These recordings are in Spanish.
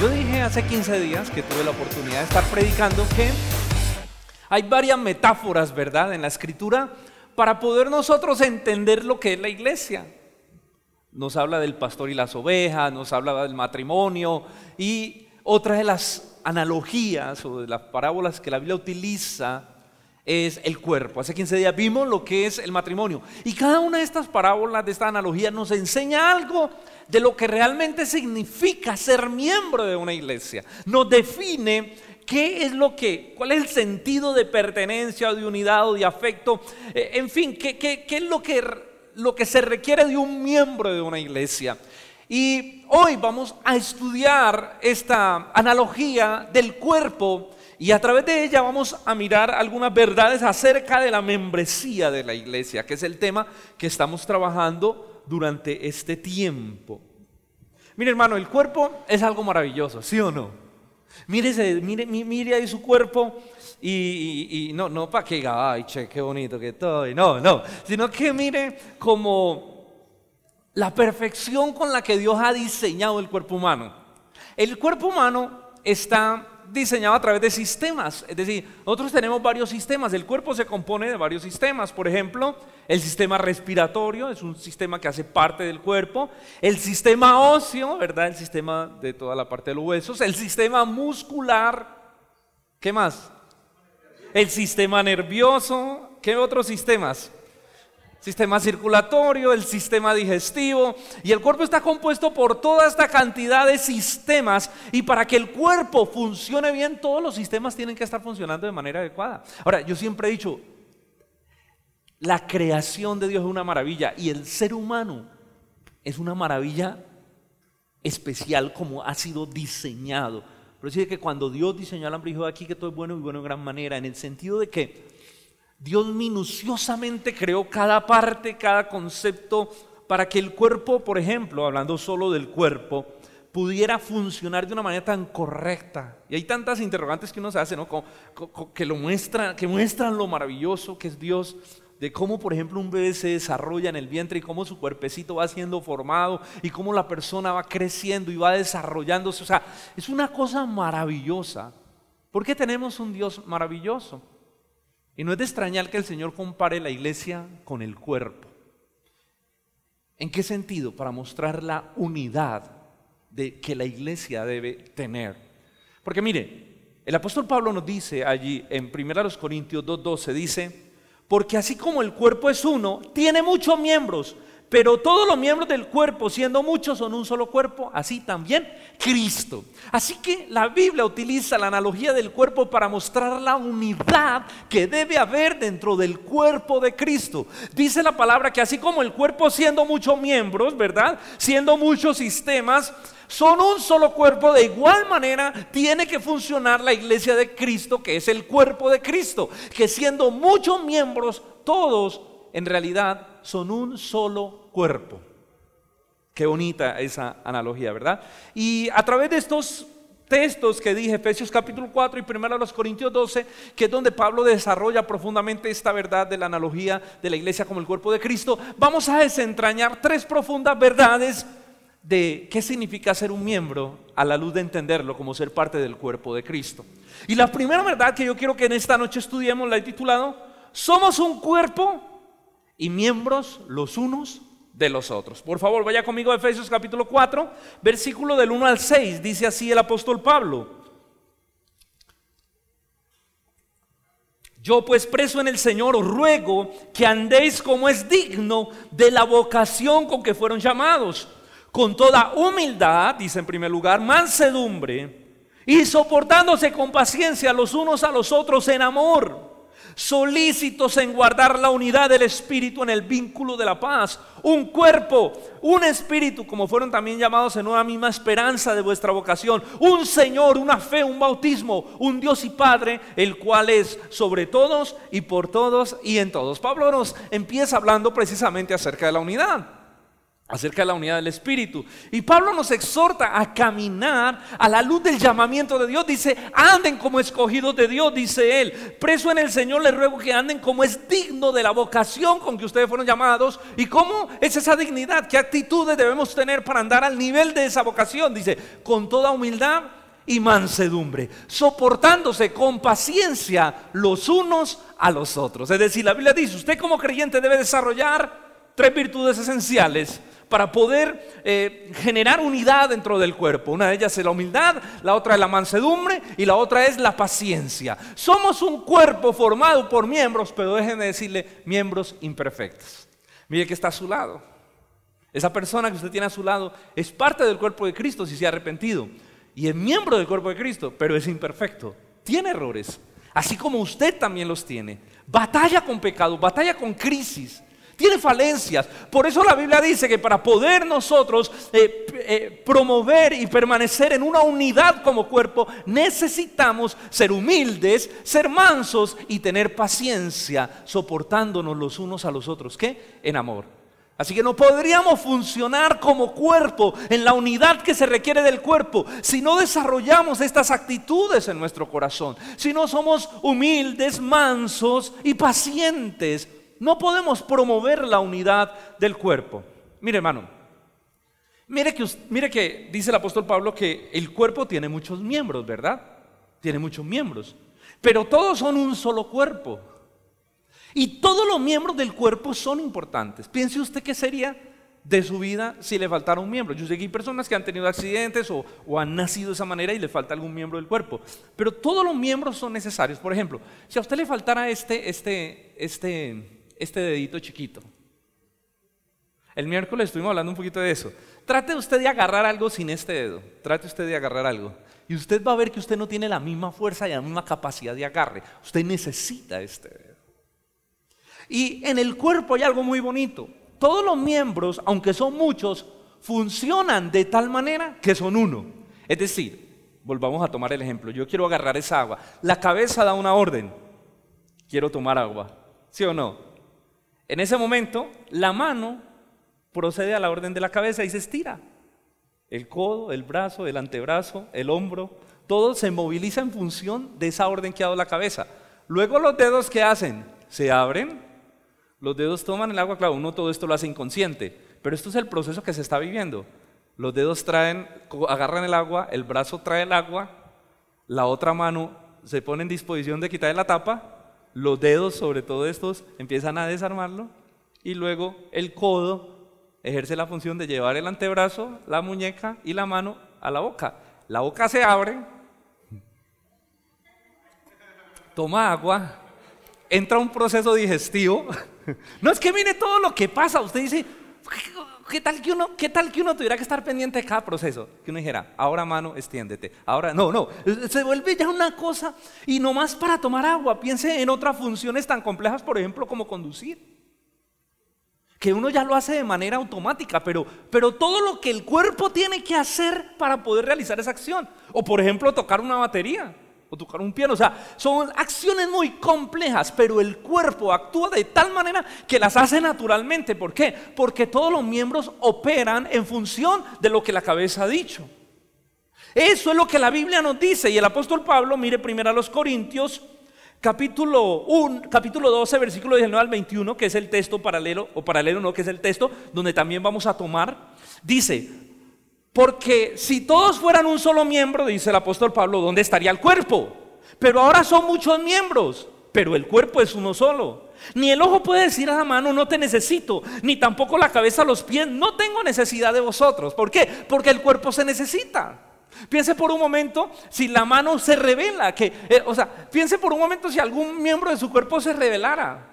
Yo dije hace 15 días que tuve la oportunidad de estar predicando que hay varias metáforas, ¿verdad?, en la escritura para poder nosotros entender lo que es la iglesia. Nos habla del pastor y las ovejas, nos habla del matrimonio y otras de las analogías o de las parábolas que la Biblia utiliza es el cuerpo. Hace 15 días vimos lo que es el matrimonio. Y cada una de estas parábolas, de esta analogía, nos enseña algo de lo que realmente significa ser miembro de una iglesia. Nos define qué es lo que, cuál es el sentido de pertenencia, de unidad o de afecto. Eh, en fin, qué, es lo que, lo que se requiere de un miembro de una iglesia. Y hoy vamos a estudiar esta analogía del cuerpo y a través de ella vamos a mirar algunas verdades acerca de la membresía de la iglesia, que es el tema que estamos trabajando durante este tiempo. Mire hermano, el cuerpo es algo maravilloso, ¿sí o no? Mírese, mire, mire ahí su cuerpo y, no, no para que diga, ay, che, qué bonito que estoy, no, no, sino que mire como la perfección con la que Dios ha diseñado el cuerpo humano. El cuerpo humano está diseñado a través de sistemas. Es decir, nosotros tenemos varios sistemas. El cuerpo se compone de varios sistemas. Por ejemplo, el sistema respiratorio es un sistema que hace parte del cuerpo. El sistema óseo, ¿verdad? El sistema de toda la parte de los huesos. El sistema muscular. ¿Qué más? El sistema nervioso. ¿Qué otros sistemas? sistema circulatorio, el sistema digestivo, y el cuerpo está compuesto por toda esta cantidad de sistemas, y para que el cuerpo funcione bien, todos los sistemas tienen que estar funcionando de manera adecuada. Ahora, yo siempre he dicho, la creación de Dios es una maravilla, y el ser humano es una maravilla especial como ha sido diseñado. Pero es que cuando Dios diseñó al hombre dijo aquí que todo es bueno y bueno en gran manera, en el sentido de que Dios minuciosamente creó cada parte, cada concepto, para que el cuerpo, por ejemplo, hablando solo del cuerpo, pudiera funcionar de una manera tan correcta. Y hay tantas interrogantes que uno se hace, ¿no? que, lo muestran, que muestran lo maravilloso que es Dios, de cómo, por ejemplo, un bebé se desarrolla en el vientre y cómo su cuerpecito va siendo formado y cómo la persona va creciendo y va desarrollándose. O sea, es una cosa maravillosa. ¿Por qué tenemos un Dios maravilloso? Y no es de extrañar que el Señor compare la iglesia con el cuerpo. ¿En qué sentido? Para mostrar la unidad de, que la iglesia debe tener. Porque mire, el apóstol Pablo nos dice allí en 1 Corintios 2.12, dice, porque así como el cuerpo es uno, tiene muchos miembros, pero todos los miembros del cuerpo, siendo muchos, son un solo cuerpo, así también Cristo. Así que la Biblia utiliza la analogía del cuerpo para mostrar la unidad que debe haber dentro del cuerpo de Cristo. Dice la palabra que así como el cuerpo siendo muchos miembros, ¿verdad? Siendo muchos sistemas, son un solo cuerpo, de igual manera tiene que funcionar la iglesia de Cristo, que es el cuerpo de Cristo, que siendo muchos miembros, todos en realidad son un solo cuerpo. Qué bonita esa analogía, ¿verdad? Y a través de estos textos que dije, Efesios capítulo 4 y primero a los Corintios 12, que es donde Pablo desarrolla profundamente esta verdad de la analogía de la iglesia como el cuerpo de Cristo, vamos a desentrañar tres profundas verdades de qué significa ser un miembro a la luz de entenderlo como ser parte del cuerpo de Cristo. Y la primera verdad que yo quiero que en esta noche estudiemos la he titulado, somos un cuerpo y miembros los unos de los otros. Por favor, vaya conmigo a Efesios capítulo 4, versículo del 1 al 6. Dice así el apóstol Pablo. Yo pues preso en el Señor os ruego que andéis como es digno de la vocación con que fueron llamados, con toda humildad, dice en primer lugar, mansedumbre, y soportándose con paciencia los unos a los otros en amor solícitos en guardar la unidad del Espíritu en el vínculo de la paz, un cuerpo, un Espíritu, como fueron también llamados en una misma esperanza de vuestra vocación, un Señor, una fe, un bautismo, un Dios y Padre, el cual es sobre todos y por todos y en todos. Pablo nos empieza hablando precisamente acerca de la unidad acerca de la unidad del Espíritu. Y Pablo nos exhorta a caminar a la luz del llamamiento de Dios. Dice, anden como escogidos de Dios, dice él. Preso en el Señor, les ruego que anden como es digno de la vocación con que ustedes fueron llamados. ¿Y cómo es esa dignidad? ¿Qué actitudes debemos tener para andar al nivel de esa vocación? Dice, con toda humildad y mansedumbre, soportándose con paciencia los unos a los otros. Es decir, la Biblia dice, usted como creyente debe desarrollar tres virtudes esenciales para poder eh, generar unidad dentro del cuerpo. Una de ellas es la humildad, la otra es la mansedumbre y la otra es la paciencia. Somos un cuerpo formado por miembros, pero déjenme decirle, miembros imperfectos. Mire que está a su lado. Esa persona que usted tiene a su lado es parte del cuerpo de Cristo si se ha arrepentido. Y es miembro del cuerpo de Cristo, pero es imperfecto. Tiene errores, así como usted también los tiene. Batalla con pecado, batalla con crisis tiene falencias. Por eso la Biblia dice que para poder nosotros eh, eh, promover y permanecer en una unidad como cuerpo, necesitamos ser humildes, ser mansos y tener paciencia, soportándonos los unos a los otros. ¿Qué? En amor. Así que no podríamos funcionar como cuerpo en la unidad que se requiere del cuerpo si no desarrollamos estas actitudes en nuestro corazón, si no somos humildes, mansos y pacientes no podemos promover la unidad del cuerpo. Mire, hermano, mire que, mire que dice el apóstol Pablo que el cuerpo tiene muchos miembros, ¿verdad? Tiene muchos miembros. Pero todos son un solo cuerpo. Y todos los miembros del cuerpo son importantes. Piense usted qué sería de su vida si le faltara un miembro. Yo sé que hay personas que han tenido accidentes o, o, han nacido de esa manera y le falta algún miembro del cuerpo. Pero todos los miembros son necesarios. Por ejemplo, si a usted le faltara este, este, este, este dedito chiquito. El miércoles estuvimos hablando un poquito de eso. Trate usted de agarrar algo sin este dedo. Trate usted de agarrar algo. Y usted va a ver que usted no tiene la misma fuerza y la misma capacidad de agarre. Usted necesita este dedo. Y en el cuerpo hay algo muy bonito. Todos los miembros, aunque son muchos, funcionan de tal manera que son uno. Es decir, volvamos a tomar el ejemplo. Yo quiero agarrar esa agua. La cabeza da una orden. Quiero tomar agua. ¿Sí o no? En ese momento, la mano procede a la orden de la cabeza y se estira. El codo, el brazo, el antebrazo, el hombro, todo se moviliza en función de esa orden que ha dado la cabeza. Luego los dedos, ¿qué hacen? Se abren, los dedos toman el agua, claro, uno todo esto lo hace inconsciente, pero esto es el proceso que se está viviendo. Los dedos traen, agarran el agua, el brazo trae el agua, la otra mano se pone en disposición de quitar la tapa los dedos, sobre todo estos, empiezan a desarmarlo y luego el codo ejerce la función de llevar el antebrazo, la muñeca y la mano a la boca. La boca se abre, toma agua, entra un proceso digestivo. No es que mire todo lo que pasa, usted dice, ¿Qué tal, que uno, ¿Qué tal que uno tuviera que estar pendiente de cada proceso? Que uno dijera, ahora mano, extiéndete. Ahora, no, no. Se vuelve ya una cosa y no más para tomar agua. Piense en otras funciones tan complejas, por ejemplo, como conducir. Que uno ya lo hace de manera automática, pero, pero todo lo que el cuerpo tiene que hacer para poder realizar esa acción. O, por ejemplo, tocar una batería o tocar un piano. O sea, son acciones muy complejas, pero el cuerpo actúa de tal manera que las hace naturalmente. ¿Por qué? Porque todos los miembros operan en función de lo que la cabeza ha dicho. Eso es lo que la Biblia nos dice. Y el apóstol Pablo, mire primero a los Corintios, capítulo, 1, capítulo 12, versículo 19 al 21, que es el texto paralelo, o paralelo no, que es el texto donde también vamos a tomar, dice, porque si todos fueran un solo miembro, dice el apóstol Pablo, ¿dónde estaría el cuerpo? Pero ahora son muchos miembros, pero el cuerpo es uno solo. Ni el ojo puede decir a la mano, no te necesito, ni tampoco la cabeza los pies, no tengo necesidad de vosotros. ¿Por qué? Porque el cuerpo se necesita. Piense por un momento si la mano se revela, que, eh, o sea, piense por un momento si algún miembro de su cuerpo se revelara.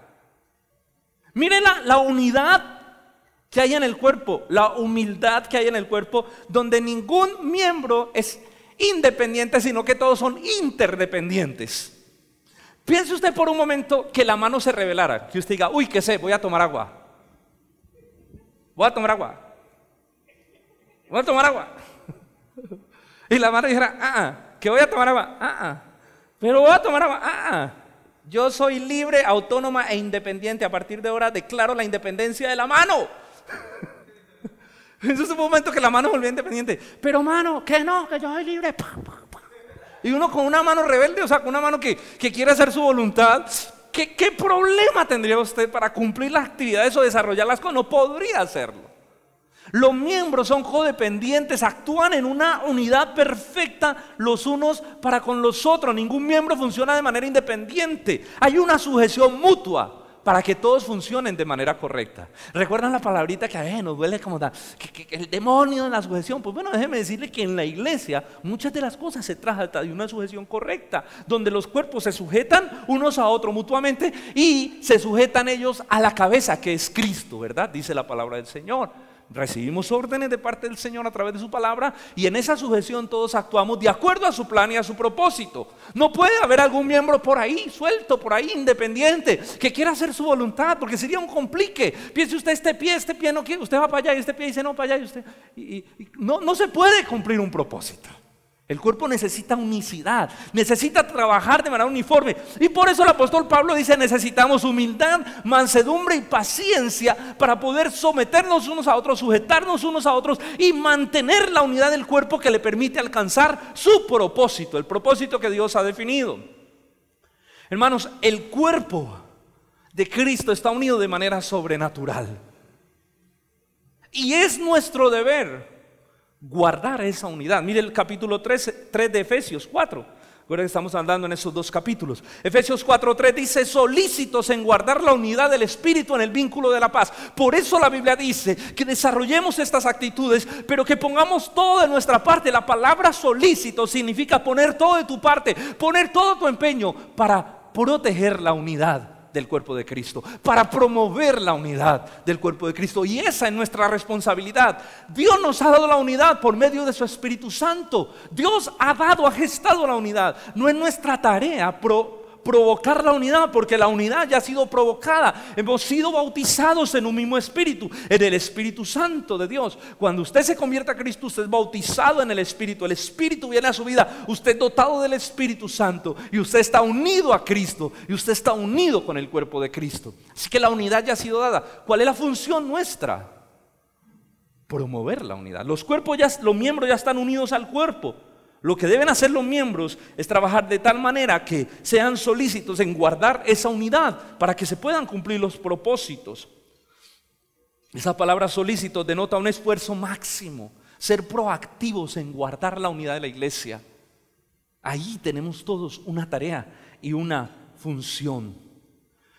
Miren la, la unidad que hay en el cuerpo, la humildad que hay en el cuerpo, donde ningún miembro es independiente, sino que todos son interdependientes. Piense usted por un momento que la mano se revelara, que usted diga, uy, qué sé, voy a tomar agua. Voy a tomar agua. Voy a tomar agua. Y la mano dijera, ah, ah, que voy a tomar agua, ah, ah pero voy a tomar agua, ah, ah. Yo soy libre, autónoma e independiente. A partir de ahora declaro la independencia de la mano. Eso es un momento que la mano volvió independiente. Pero mano, que no, que yo soy libre. Y uno con una mano rebelde, o sea, con una mano que, quiere hacer su voluntad. ¿qué, problema tendría usted para cumplir las actividades o desarrollarlas no podría hacerlo? Los miembros son codependientes, actúan en una unidad perfecta los unos para con los otros. Ningún miembro funciona de manera independiente. Hay una sujeción mutua para que todos funcionen de manera correcta. ¿Recuerdan la palabrita que a eh, veces nos duele como tal? el demonio de la sujeción. Pues bueno, déjeme decirle que en la iglesia muchas de las cosas se trata de una sujeción correcta, donde los cuerpos se sujetan unos a otros mutuamente y se sujetan ellos a la cabeza que es Cristo, ¿verdad? Dice la palabra del Señor recibimos órdenes de parte del Señor a través de su palabra y en esa sujeción todos actuamos de acuerdo a su plan y a su propósito. No puede haber algún miembro por ahí, suelto, por ahí, independiente, que quiera hacer su voluntad, porque sería un complique. Piense usted este pie, este pie no quiere, usted va para allá y este pie dice no para allá y usted... no, no se puede cumplir un propósito. El cuerpo necesita unicidad, necesita trabajar de manera uniforme. Y por eso el apóstol Pablo dice, necesitamos humildad, mansedumbre y paciencia para poder someternos unos a otros, sujetarnos unos a otros y mantener la unidad del cuerpo que le permite alcanzar su propósito, el propósito que Dios ha definido. Hermanos, el cuerpo de Cristo está unido de manera sobrenatural. Y es nuestro deber guardar esa unidad. Mire el capítulo 3, de Efesios 4. que estamos andando en esos dos capítulos. Efesios 4:3 dice, solícitos en guardar la unidad del Espíritu en el vínculo de la paz. Por eso la Biblia dice que desarrollemos estas actitudes, pero que pongamos todo de nuestra parte. La palabra solícito significa poner todo de tu parte, poner todo tu empeño para proteger la unidad del cuerpo de Cristo, para promover la unidad del cuerpo de Cristo. Y esa es nuestra responsabilidad. Dios nos ha dado la unidad por medio de su Espíritu Santo. Dios ha dado, ha gestado la unidad. No es nuestra tarea pro provocar la unidad, porque la unidad ya ha sido provocada. Hemos sido bautizados en un mismo espíritu, en el Espíritu Santo de Dios. Cuando usted se convierte a Cristo, usted es bautizado en el Espíritu. El Espíritu viene a su vida. Usted es dotado del Espíritu Santo y usted está unido a Cristo y usted está unido con el cuerpo de Cristo. Así que la unidad ya ha sido dada. ¿Cuál es la función nuestra? Promover la unidad. Los cuerpos ya, los miembros ya están unidos al cuerpo. Lo que deben hacer los miembros es trabajar de tal manera que sean solícitos en guardar esa unidad para que se puedan cumplir los propósitos. Esa palabra solícito denota un esfuerzo máximo, ser proactivos en guardar la unidad de la iglesia. Ahí tenemos todos una tarea y una función.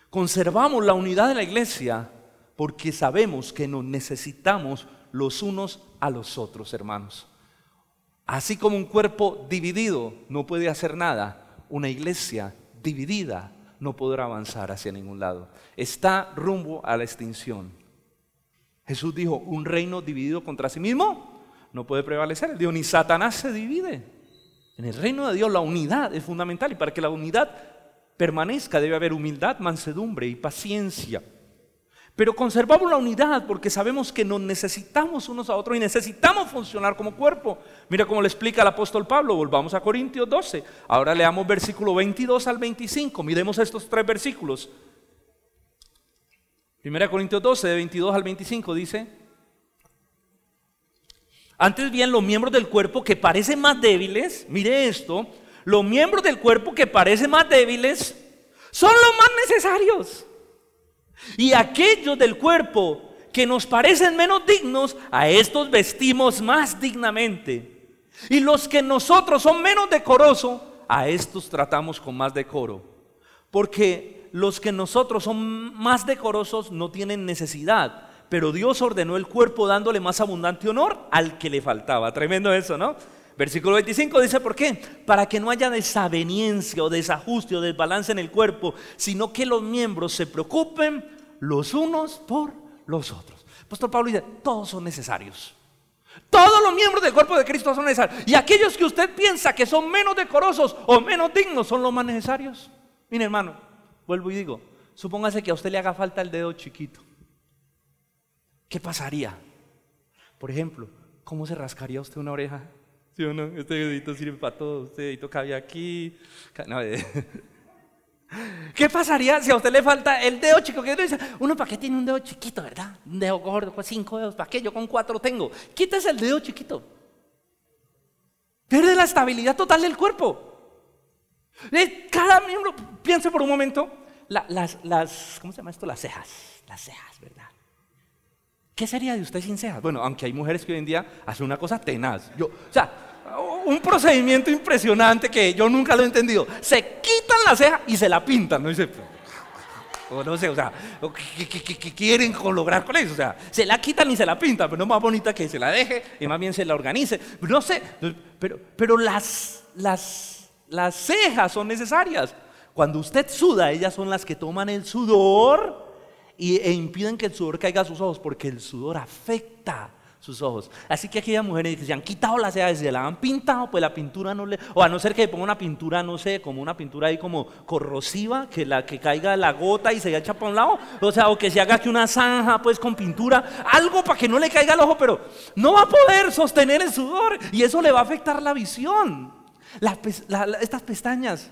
Conservamos la unidad de la iglesia porque sabemos que nos necesitamos los unos a los otros, hermanos. Así como un cuerpo dividido no puede hacer nada, una iglesia dividida no podrá avanzar hacia ningún lado. Está rumbo a la extinción. Jesús dijo, un reino dividido contra sí mismo no puede prevalecer. Dios ni Satanás se divide. En el reino de Dios la unidad es fundamental y para que la unidad permanezca debe haber humildad, mansedumbre y paciencia. Pero conservamos la unidad porque sabemos que nos necesitamos unos a otros y necesitamos funcionar como cuerpo. Mira cómo le explica el apóstol Pablo. Volvamos a Corintios 12. Ahora leamos versículo 22 al 25. Miremos estos tres versículos. Primera Corintios 12, de 22 al 25 dice, antes bien los miembros del cuerpo que parecen más débiles, mire esto, los miembros del cuerpo que parecen más débiles son los más necesarios. Y aquellos del cuerpo que nos parecen menos dignos, a estos vestimos más dignamente. Y los que nosotros son menos decorosos, a estos tratamos con más decoro. Porque los que nosotros son más decorosos no tienen necesidad, pero Dios ordenó el cuerpo dándole más abundante honor al que le faltaba. Tremendo eso, ¿no? Versículo 25 dice, ¿por qué? Para que no haya desaveniencia o desajuste o desbalance en el cuerpo, sino que los miembros se preocupen los unos por los otros. Pastor Pablo dice, todos son necesarios. Todos los miembros del cuerpo de Cristo son necesarios. Y aquellos que usted piensa que son menos decorosos o menos dignos son los más necesarios. Mire hermano, vuelvo y digo, supóngase que a usted le haga falta el dedo chiquito. ¿Qué pasaría? Por ejemplo, ¿cómo se rascaría usted una oreja? ¿Sí o no? Este dedito sirve para todo, este dedito cabe aquí. Eh. ¿Qué pasaría si a usted le falta el dedo chico? ¿Qué dice? Uno, ¿para qué tiene un dedo chiquito, verdad? Un dedo gordo, cinco dedos, ¿para qué? Yo con cuatro tengo. Quítese el dedo chiquito. Pierde la estabilidad total del cuerpo. Eh, cada miembro, piense por un momento, las, ¿cómo se llama esto? Las cejas, las cejas, ¿verdad? ¿Qué sería de usted sin cejas? Bueno, aunque hay mujeres que hoy en día hacen una cosa tenaz. Yo, o sea, un procedimiento impresionante que yo nunca lo he entendido. Se quitan la ceja y se la pintan, ¿no? o no sé, o sea, ¿qué, quieren lograr con eso? O sea, se la quitan y se la pintan, pero no más bonita que se la deje y más bien se la organice. No sé, pero, pero las, las, las cejas son necesarias. Cuando usted suda, ellas son las que toman el sudor y, e impiden que el sudor caiga a sus ojos porque el sudor afecta sus ojos. Así que aquellas mujeres que se han quitado las cejas se la han pintado, pues la pintura no le, o a no ser que le ponga una pintura, no sé, como una pintura ahí como corrosiva, que la que caiga la gota y se echa para un lado, o sea, o que se haga aquí una zanja pues con pintura, algo para que no le caiga al ojo, pero no va a poder sostener el sudor y eso le va a afectar la visión estas pestañas,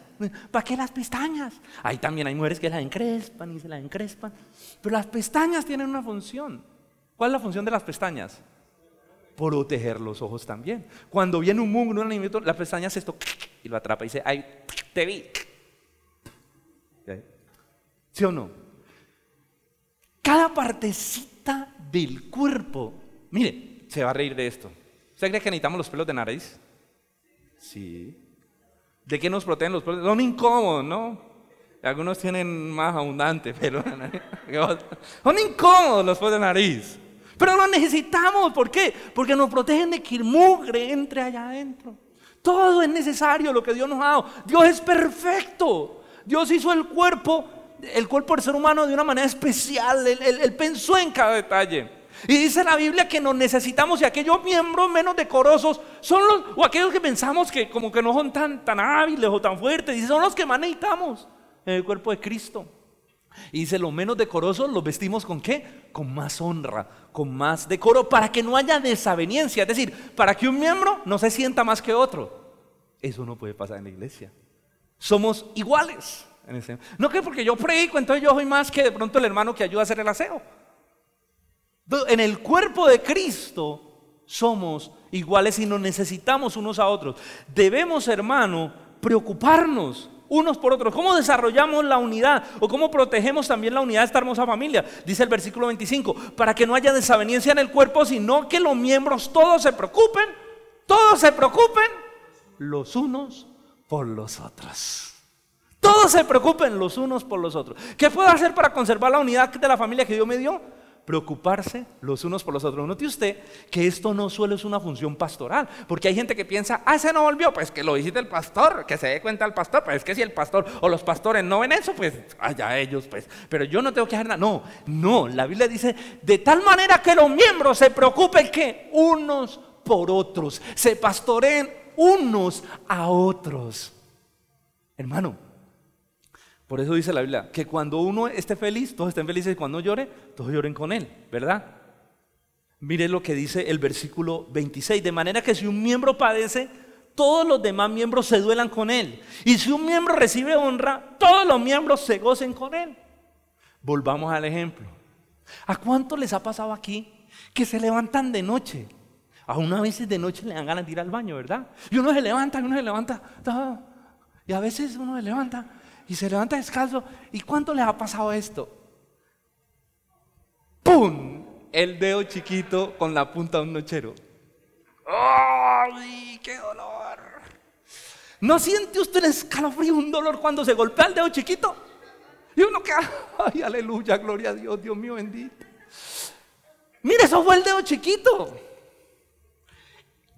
¿para qué las pestañas? Ahí también hay mujeres que las encrespan y se las encrespan. Pero las pestañas tienen una función. ¿Cuál es la función de las pestañas? Proteger los ojos también. Cuando viene un en un animito, las pestañas se esto y lo atrapa y dice, ay, te vi. ¿Sí o no? Cada partecita del cuerpo, mire, se va a reír de esto. ¿Usted cree que necesitamos los pelos de nariz? Sí. ¿De qué nos protegen los pueblos. Son incómodos, ¿no? Algunos tienen más abundante, pero son incómodos los pueblos de nariz. Pero los necesitamos, ¿por qué? Porque nos protegen de que el mugre entre allá adentro. Todo es necesario lo que Dios nos ha dado. Dios es perfecto. Dios hizo el cuerpo, el cuerpo del ser humano de una manera especial. él pensó en cada detalle. Y dice la Biblia que nos necesitamos y aquellos miembros menos decorosos son los, o aquellos que pensamos que como que no son tan, tan hábiles o tan fuertes, y son los que más necesitamos en el cuerpo de Cristo. Y dice, los menos decorosos los vestimos con qué? Con más honra, con más decoro, para que no haya desaveniencia. Es decir, para que un miembro no se sienta más que otro. Eso no puede pasar en la iglesia. Somos iguales. No que porque yo predico, entonces yo soy más que de pronto el hermano que ayuda a hacer el aseo. En el cuerpo de Cristo somos iguales y nos necesitamos unos a otros. Debemos, hermano, preocuparnos unos por otros. ¿Cómo desarrollamos la unidad? ¿O cómo protegemos también la unidad de esta hermosa familia? Dice el versículo 25, para que no haya desaveniencia en el cuerpo, sino que los miembros todos se preocupen, todos se preocupen los unos por los otros. Todos se preocupen los unos por los otros. ¿Qué puedo hacer para conservar la unidad de la familia que Dios me dio? preocuparse los unos por los otros. Note usted que esto no suele es una función pastoral, porque hay gente que piensa, ah, ese no volvió, pues que lo visite el pastor, que se dé cuenta el pastor, pues es que si el pastor o los pastores no ven eso, pues allá ellos, pues, pero yo no tengo que hacer nada. No, no, la Biblia dice, de tal manera que los miembros se preocupen que unos por otros, se pastoreen unos a otros. Hermano, por eso dice la Biblia, que cuando uno esté feliz, todos estén felices, y cuando llore, todos lloren con él, ¿verdad? Mire lo que dice el versículo 26, de manera que si un miembro padece, todos los demás miembros se duelan con él. Y si un miembro recibe honra, todos los miembros se gocen con él. Volvamos al ejemplo. ¿A cuánto les ha pasado aquí que se levantan de noche? A uno a veces de noche le dan ganas de ir al baño, ¿verdad? Y uno se levanta, y uno se levanta, y a veces uno se levanta, y se levanta descalzo. ¿Y cuánto le ha pasado esto? ¡Pum! El dedo chiquito con la punta de un nochero. ¡Ay, qué dolor! ¿No siente usted un escalofrío, un dolor cuando se golpea el dedo chiquito? Y uno que, ay, aleluya, gloria a Dios, Dios mío bendito. Mire, eso fue el dedo chiquito.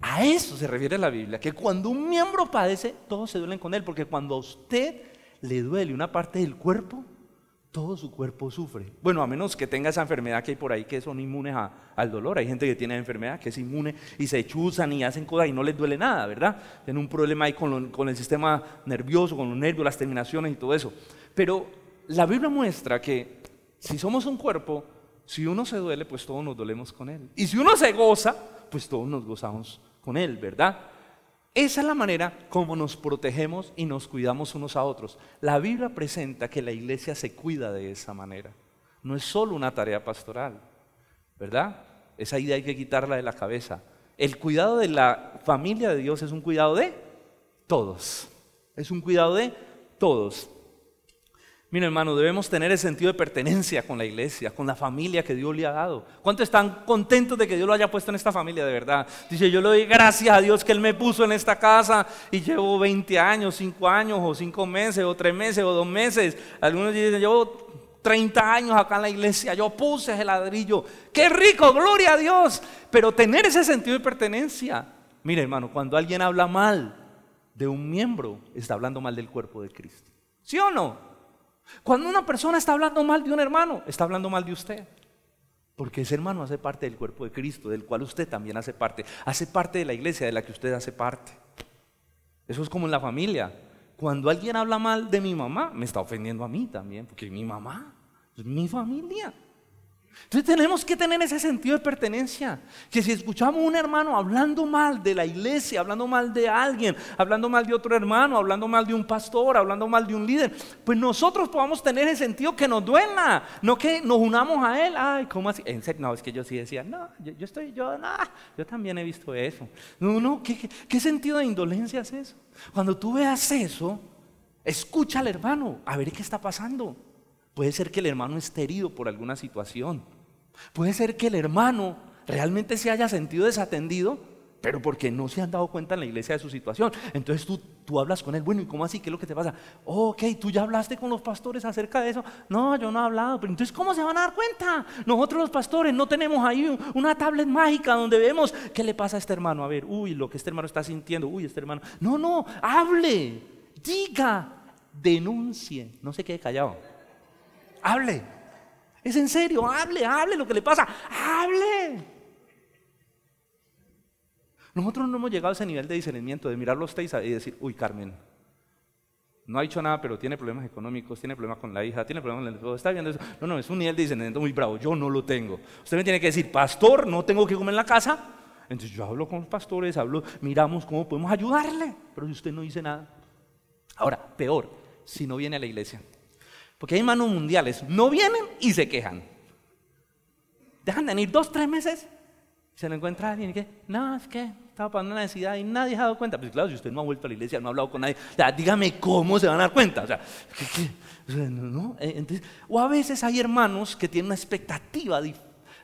A eso se refiere la Biblia, que cuando un miembro padece, todos se duelen con él, porque cuando usted le duele una parte del cuerpo, todo su cuerpo sufre. Bueno, a menos que tenga esa enfermedad que hay por ahí que son inmunes al dolor. Hay gente que tiene enfermedad que es inmune y se chuzan y hacen cosas y no les duele nada, ¿verdad? Tienen un problema ahí con, con el sistema nervioso, con los nervios, las terminaciones y todo eso. Pero la Biblia muestra que si somos un cuerpo, si uno se duele, pues todos nos dolemos con él. Y si uno se goza, pues todos nos gozamos con él, ¿verdad? Esa es la manera como nos protegemos y nos cuidamos unos a otros. La Biblia presenta que la iglesia se cuida de esa manera. No es solo una tarea pastoral, ¿verdad? Esa idea hay que quitarla de la cabeza. El cuidado de la familia de Dios es un cuidado de todos. Es un cuidado de todos. Mira, hermano, debemos tener el sentido de pertenencia con la iglesia, con la familia que Dios le ha dado. ¿Cuántos están contentos de que Dios lo haya puesto en esta familia, de verdad? Dice, yo le doy gracias a Dios que Él me puso en esta casa y llevo 20 años, 5 años, o 5 meses, o 3 meses, o 2 meses. Algunos dicen, llevo 30 años acá en la iglesia, yo puse ese ladrillo. ¡Qué rico, gloria a Dios! Pero tener ese sentido de pertenencia. Mira, hermano, cuando alguien habla mal de un miembro, está hablando mal del cuerpo de Cristo. ¿Sí o no? Cuando una persona está hablando mal de un hermano, está hablando mal de usted. Porque ese hermano hace parte del cuerpo de Cristo, del cual usted también hace parte. Hace parte de la iglesia de la que usted hace parte. Eso es como en la familia. Cuando alguien habla mal de mi mamá, me está ofendiendo a mí también, porque mi mamá es mi familia. Entonces tenemos que tener ese sentido de pertenencia, que si escuchamos a un hermano hablando mal de la iglesia, hablando mal de alguien, hablando mal de otro hermano, hablando mal de un pastor, hablando mal de un líder, pues nosotros podamos tener ese sentido que nos duela, no que nos unamos a él, ay, ¿cómo así? no, es que yo sí decía, no, yo, estoy, yo, yo también he visto eso. No, no, qué sentido de indolencia es eso? Cuando tú veas eso, escucha al hermano, a ver qué está pasando. Puede ser que el hermano esté herido por alguna situación. Puede ser que el hermano realmente se haya sentido desatendido, pero porque no se han dado cuenta en la iglesia de su situación. Entonces tú, tú hablas con él, bueno, ¿y cómo así? ¿Qué es lo que te pasa? Oh, ok, tú ya hablaste con los pastores acerca de eso. No, yo no he hablado, pero entonces ¿cómo se van a dar cuenta? Nosotros los pastores no tenemos ahí una tablet mágica donde vemos qué le pasa a este hermano. A ver, uy, lo que este hermano está sintiendo, uy, este hermano. No, no, hable, diga, denuncie, no se quede callado hable. Es en serio, hable, hable lo que le pasa, hable. Nosotros no hemos llegado a ese nivel de discernimiento, de mirar los usted y decir, uy, Carmen, no ha hecho nada, pero tiene problemas económicos, tiene problemas con la hija, tiene problemas con el está viendo eso. No, no, es un nivel de discernimiento muy bravo, yo no lo tengo. Usted me tiene que decir, pastor, no tengo que comer en la casa. Entonces yo hablo con los pastores, hablo, miramos cómo podemos ayudarle, pero si usted no dice nada. Ahora, peor, si no viene a la iglesia. Porque hay manos mundiales, no vienen y se quejan. Dejan de venir dos, tres meses, se lo encuentra alguien y que, no, es que estaba pasando una necesidad y nadie se ha dado cuenta. Pues claro, si usted no ha vuelto a la iglesia, no ha hablado con nadie, dígame cómo se van a dar cuenta. O sea, eh, a veces hay hermanos que tienen una expectativa,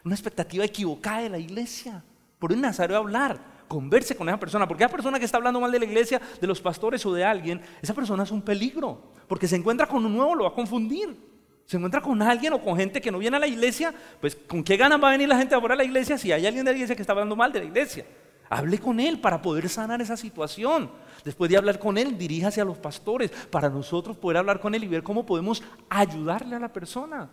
una expectativa equivocada de la iglesia. Por un Nazario hablar converse con esa persona, porque esa persona que está hablando mal de la iglesia, de los pastores o de alguien, esa persona es un peligro, porque se encuentra con un nuevo, lo va a confundir. Se encuentra con alguien o con gente que no viene a la iglesia, pues ¿con qué ganas va a venir la gente ahora a la iglesia si hay alguien de la iglesia que está hablando mal de la iglesia? Hable con él para poder sanar esa situación. Después de hablar con él, diríjase a los pastores para nosotros poder hablar con él y ver cómo podemos ayudarle a la persona.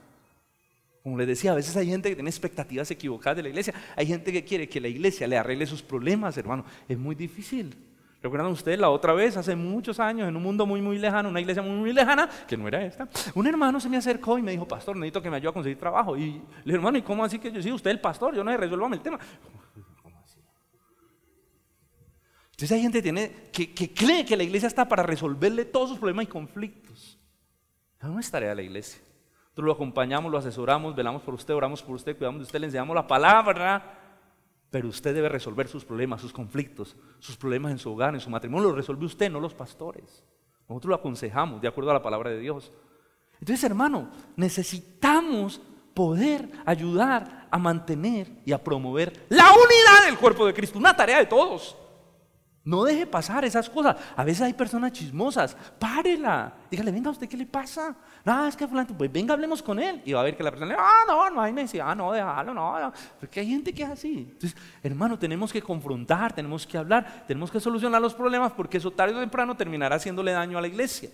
Como les decía, a veces hay gente que tiene expectativas equivocadas de la iglesia. Hay gente que quiere que la iglesia le arregle sus problemas, hermano. Es muy difícil. ¿Recuerdan ustedes la otra vez, hace muchos años, en un mundo muy, muy lejano, una iglesia muy, muy lejana, que no era esta? Un hermano se me acercó y me dijo, pastor, necesito que me ayude a conseguir trabajo. Y le dije, hermano, ¿y cómo así que yo? Sí, usted es el pastor, yo no le resuelvo el tema. ¿Cómo así? Entonces hay gente que, que cree que la iglesia está para resolverle todos sus problemas y conflictos. No es tarea de la iglesia. Nosotros lo acompañamos, lo asesoramos, velamos por usted, oramos por usted, cuidamos de usted, le enseñamos la palabra. Pero usted debe resolver sus problemas, sus conflictos, sus problemas en su hogar, en su matrimonio. lo resuelve usted, no los pastores. Nosotros lo aconsejamos de acuerdo a la palabra de Dios. Entonces, hermano, necesitamos poder ayudar a mantener y a promover la unidad del cuerpo de Cristo, una tarea de todos. No deje pasar esas cosas. A veces hay personas chismosas. Párela. Dígale, venga, ¿a usted qué le pasa? Nada, es que fulano, pues venga, hablemos con él. Y va a ver que la persona le ah, no, no, ahí me dice, ah, no, déjalo, no. Porque hay gente que es así. Entonces, hermano, tenemos que confrontar, tenemos que hablar, tenemos que solucionar los problemas porque eso tarde o temprano terminará haciéndole daño a la iglesia.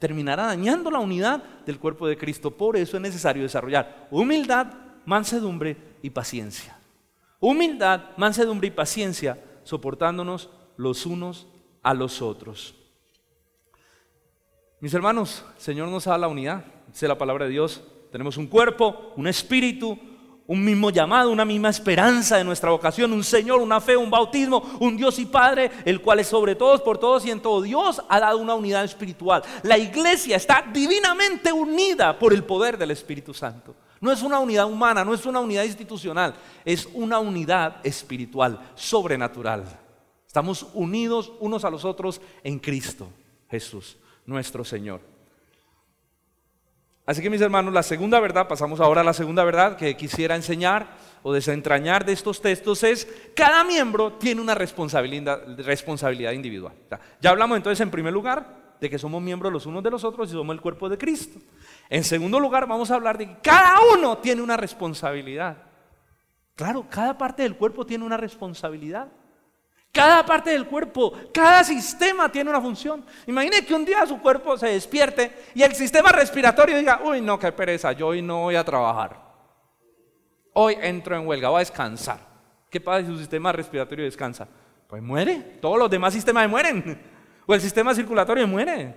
Terminará dañando la unidad del cuerpo de Cristo. Por eso es necesario desarrollar humildad, mansedumbre y paciencia. Humildad, mansedumbre y paciencia, soportándonos los unos a los otros. Mis hermanos, el Señor nos da la unidad, dice la palabra de Dios. Tenemos un cuerpo, un espíritu, un mismo llamado, una misma esperanza de nuestra vocación, un Señor, una fe, un bautismo, un Dios y Padre, el cual es sobre todos, por todos y en todo. Dios ha dado una unidad espiritual. La iglesia está divinamente unida por el poder del Espíritu Santo. No es una unidad humana, no es una unidad institucional, es una unidad espiritual, sobrenatural. Estamos unidos unos a los otros en Cristo Jesús, nuestro Señor. Así que mis hermanos, la segunda verdad, pasamos ahora a la segunda verdad que quisiera enseñar o desentrañar de estos textos es, cada miembro tiene una responsabilidad, responsabilidad individual. Ya hablamos entonces en primer lugar de que somos miembros los unos de los otros y somos el cuerpo de Cristo. En segundo lugar, vamos a hablar de que cada uno tiene una responsabilidad. Claro, cada parte del cuerpo tiene una responsabilidad. Cada parte del cuerpo, cada sistema tiene una función. Imagine que un día su cuerpo se despierte y el sistema respiratorio diga, uy, no, qué pereza, yo hoy no voy a trabajar. Hoy entro en huelga, voy a descansar. ¿Qué pasa si su sistema respiratorio descansa? Pues muere. Todos los demás sistemas mueren. O el sistema circulatorio muere.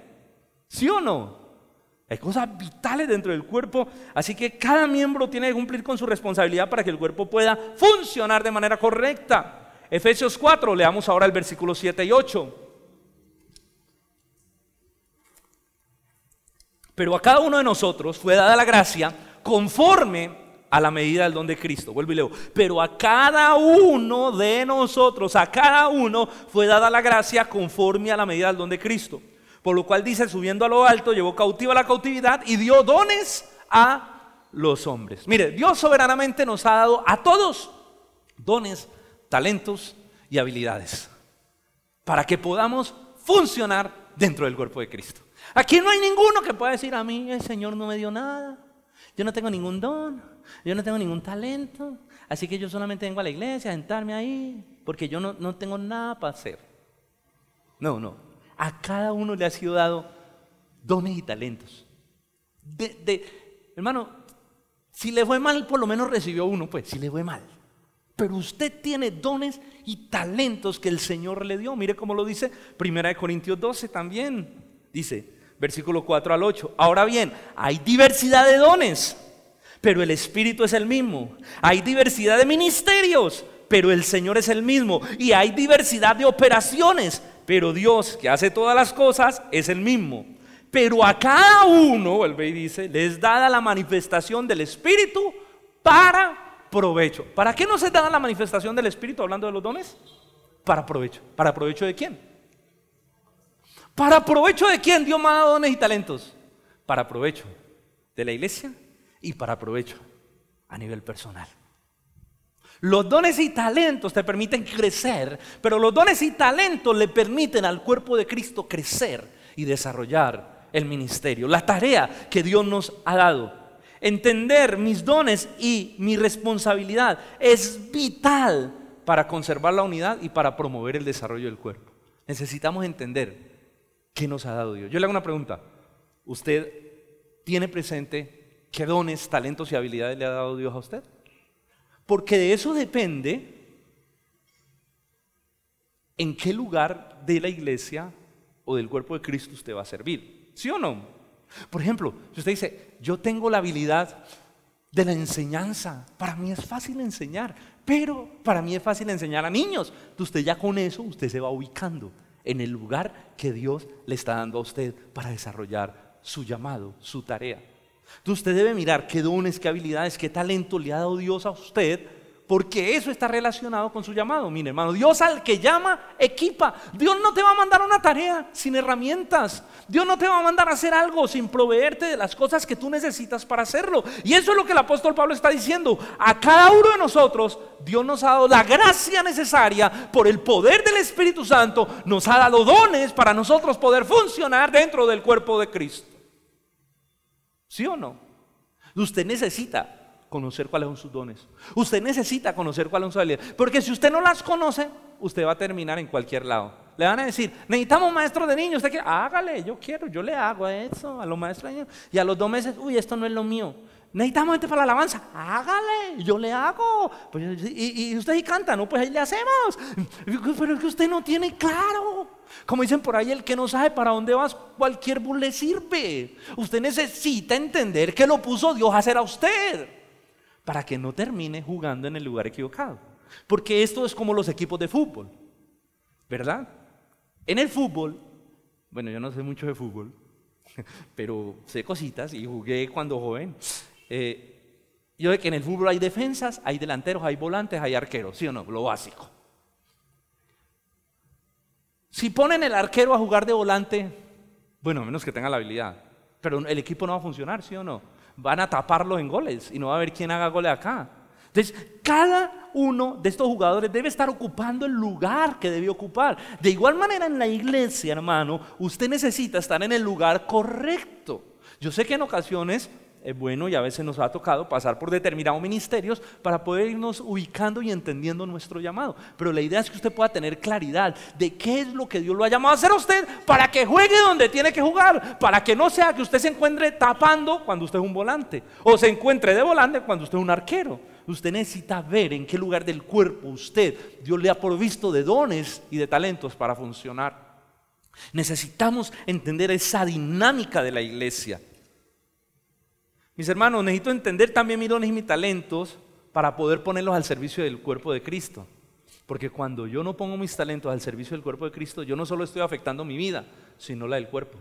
¿Sí o no? Hay cosas vitales dentro del cuerpo, así que cada miembro tiene que cumplir con su responsabilidad para que el cuerpo pueda funcionar de manera correcta. Efesios 4, leamos ahora el versículo 7 y 8. Pero a cada uno de nosotros fue dada la gracia conforme a la medida del don de Cristo. Vuelvo y leo. Pero a cada uno de nosotros, a cada uno fue dada la gracia conforme a la medida del don de Cristo. Por lo cual dice, subiendo a lo alto, llevó cautiva la cautividad y dio dones a los hombres. Mire, Dios soberanamente nos ha dado a todos dones talentos y habilidades para que podamos funcionar dentro del cuerpo de Cristo. Aquí no hay ninguno que pueda decir a mí, el Señor no me dio nada, yo no tengo ningún don, yo no tengo ningún talento, así que yo solamente vengo a la iglesia a sentarme ahí, porque yo no, tengo nada para hacer. No, no, a cada uno le ha sido dado dones y talentos. De, hermano, si le fue mal, por lo menos recibió uno, pues, si le fue mal. Pero usted tiene dones y talentos que el Señor le dio. Mire cómo lo dice 1 Corintios 12 también. Dice, versículo 4 al 8. Ahora bien, hay diversidad de dones, pero el Espíritu es el mismo. Hay diversidad de ministerios, pero el Señor es el mismo. Y hay diversidad de operaciones, pero Dios que hace todas las cosas es el mismo. Pero a cada uno, el y dice, les dada la manifestación del Espíritu para provecho. ¿Para qué no se da la manifestación del Espíritu hablando de los dones? Para provecho. ¿Para provecho de quién? ¿Para provecho de quién Dios más dones y talentos? Para provecho de la iglesia y para provecho a nivel personal. Los dones y talentos te permiten crecer, pero los dones y talentos le permiten al cuerpo de Cristo crecer y desarrollar el ministerio, la tarea que Dios nos ha dado Entender mis dones y mi responsabilidad es vital para conservar la unidad y para promover el desarrollo del cuerpo. Necesitamos entender qué nos ha dado Dios. Yo le hago una pregunta. ¿Usted tiene presente qué dones, talentos y habilidades le ha dado Dios a usted? Porque de eso depende en qué lugar de la iglesia o del cuerpo de Cristo usted va a servir. ¿Sí o no? Por ejemplo, si usted dice, yo tengo la habilidad de la enseñanza. Para mí es fácil enseñar, pero para mí es fácil enseñar a niños. Usted ya con eso, usted se va ubicando en el lugar que Dios le está dando a usted para desarrollar su llamado, su tarea. Entonces usted debe mirar qué dones, qué habilidades, qué talento le ha dado Dios a usted porque eso está relacionado con su llamado, mi hermano. Dios al que llama, equipa. Dios no te va a mandar una tarea sin herramientas. Dios no te va a mandar a hacer algo sin proveerte de las cosas que tú necesitas para hacerlo. Y eso es lo que el apóstol Pablo está diciendo. A cada uno de nosotros, Dios nos ha dado la gracia necesaria por el poder del Espíritu Santo, nos ha dado dones para nosotros poder funcionar dentro del cuerpo de Cristo. ¿Sí o no? Usted necesita conocer cuáles son sus dones. Usted necesita conocer cuáles son sus habilidades. Porque si usted no las conoce, usted va a terminar en cualquier lado. Le van a decir, necesitamos maestro de niños. Usted quiere, hágale, yo quiero, yo le hago a eso, a los maestros de niños. Y a los dos meses, uy, esto no es lo mío. Necesitamos gente para la alabanza. Hágale, yo le hago. Pues, y, usted sí canta, ¿no? Pues ahí le hacemos. Pero es que usted no tiene claro. Como dicen por ahí, el que no sabe para dónde vas, cualquier bus le sirve. Usted necesita entender que lo puso Dios a hacer a usted para que no termine jugando en el lugar equivocado. Porque esto es como los equipos de fútbol, ¿verdad? En el fútbol, bueno, yo no sé mucho de fútbol, pero sé cositas y jugué cuando joven. Eh, yo sé que en el fútbol hay defensas, hay delanteros, hay volantes, hay arqueros, ¿sí o no? Lo básico. Si ponen el arquero a jugar de volante, bueno, a menos que tenga la habilidad, pero el equipo no va a funcionar, ¿sí o no? van a taparlo en goles y no va a haber quién haga goles acá. Entonces, cada uno de estos jugadores debe estar ocupando el lugar que debe ocupar. De igual manera en la iglesia, hermano, usted necesita estar en el lugar correcto. Yo sé que en ocasiones es bueno, y a veces nos ha tocado pasar por determinados ministerios para poder irnos ubicando y entendiendo nuestro llamado. Pero la idea es que usted pueda tener claridad de qué es lo que Dios lo ha llamado a hacer a usted para que juegue donde tiene que jugar, para que no sea que usted se encuentre tapando cuando usted es un volante o se encuentre de volante cuando usted es un arquero. Usted necesita ver en qué lugar del cuerpo usted, Dios le ha provisto de dones y de talentos para funcionar. Necesitamos entender esa dinámica de la iglesia. Mis hermanos, necesito entender también mis dones y mis talentos para poder ponerlos al servicio del cuerpo de Cristo. Porque cuando yo no pongo mis talentos al servicio del cuerpo de Cristo, yo no solo estoy afectando mi vida, sino la del cuerpo.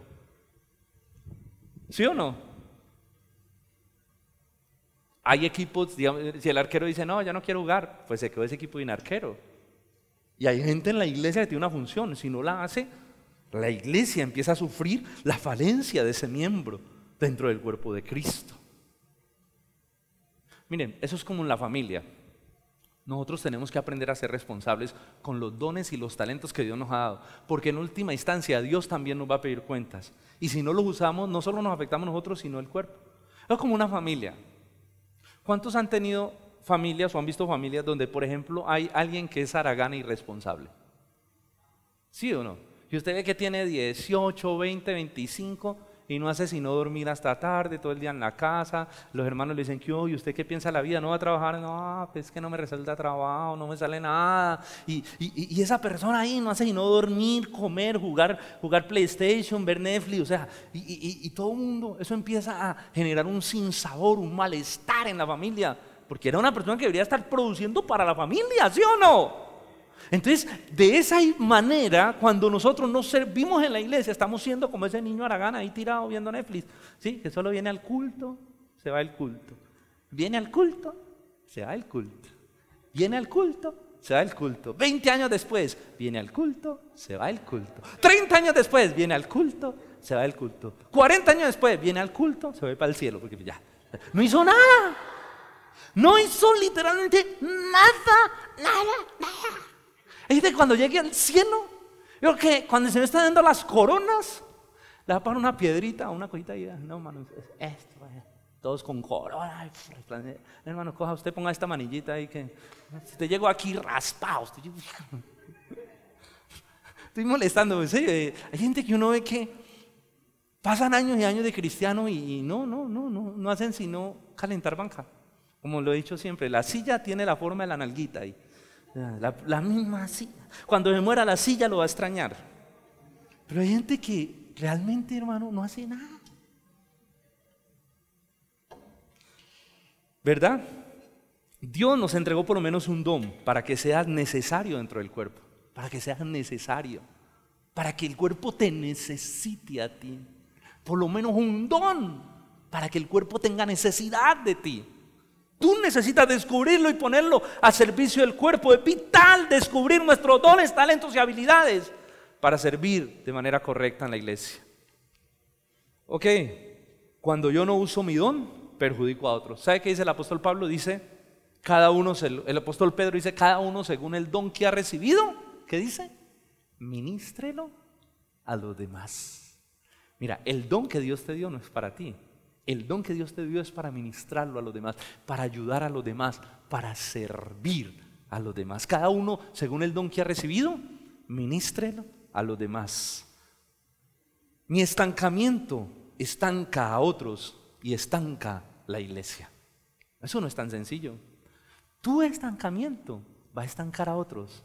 ¿Sí o no? Hay equipos, si el arquero dice, no, ya no quiero jugar, pues se quedó ese equipo sin arquero. Y hay gente en la iglesia que tiene una función, si no la hace, la iglesia empieza a sufrir la falencia de ese miembro dentro del cuerpo de Cristo. Miren, eso es como en la familia. Nosotros tenemos que aprender a ser responsables con los dones y los talentos que Dios nos ha dado, porque en última instancia Dios también nos va a pedir cuentas. Y si no los usamos, no solo nos afectamos nosotros, sino el cuerpo. Es como una familia. ¿Cuántos han tenido familias o han visto familias donde, por ejemplo, hay alguien que es y responsable? ¿Sí o no? Y usted ve que tiene 18, 20, 25 y no hace sino dormir hasta tarde, todo el día en la casa. Los hermanos le dicen, ¿qué ¿Y usted qué piensa la vida? ¿No va a trabajar? No, pues que no me resulta trabajo, no me sale nada. Y, esa persona ahí no hace sino dormir, comer, jugar, jugar PlayStation, ver Netflix, o sea, y, y todo el mundo, eso empieza a generar un sinsabor, un malestar en la familia. Porque era una persona que debería estar produciendo para la familia, ¿sí o no? Entonces, de esa manera, cuando nosotros nos servimos en la iglesia, estamos siendo como ese niño Aragán ahí tirado viendo Netflix, ¿sí? que solo viene al culto, se va el culto. Viene al culto, se va el culto. Viene al culto, se va el culto. 20 años después, viene al culto, se va el culto. 30 años después, viene al culto, se va el culto. 40 años después, viene al culto, se va para el cielo, porque ya, no hizo nada. No hizo literalmente nada, nada, nada. Es gente cuando llegue al cielo, yo que cuando se me están dando las coronas, le va a poner una piedrita una cosita ahí no, hermano, esto, todos con corona. Pues, hermano, coja usted, ponga esta manillita ahí que si te llego aquí raspado, estoy, estoy molestando. Eh, hay gente que uno ve que pasan años y años de cristiano y, no, no, no, no, no hacen sino calentar banca. Como lo he dicho siempre, la silla tiene la forma de la nalguita ahí. Ah, la, misma silla. Cuando se muera la silla lo va a extrañar. Pero hay gente que realmente, hermano, no hace nada. ¿Verdad? Dios nos entregó por lo menos un don para que seas necesario dentro del cuerpo, para que seas necesario, para que el cuerpo te necesite a ti. Por lo menos un don para que el cuerpo tenga necesidad de ti. Tú necesitas descubrirlo y ponerlo a servicio del cuerpo. Es vital descubrir nuestros dones, talentos y habilidades para servir de manera correcta en la iglesia. Ok, cuando yo no uso mi don, perjudico a otros. ¿Sabe qué dice el apóstol Pablo? Dice, cada uno, el apóstol Pedro dice, cada uno según el don que ha recibido, ¿qué dice? Ministrelo a los demás. Mira, el don que Dios te dio no es para ti, el don que Dios te dio es para ministrarlo a los demás, para ayudar a los demás, para servir a los demás. Cada uno, según el don que ha recibido, ministrelo a los demás. Mi estancamiento estanca a otros y estanca la iglesia. Eso no es tan sencillo. Tu estancamiento va a estancar a otros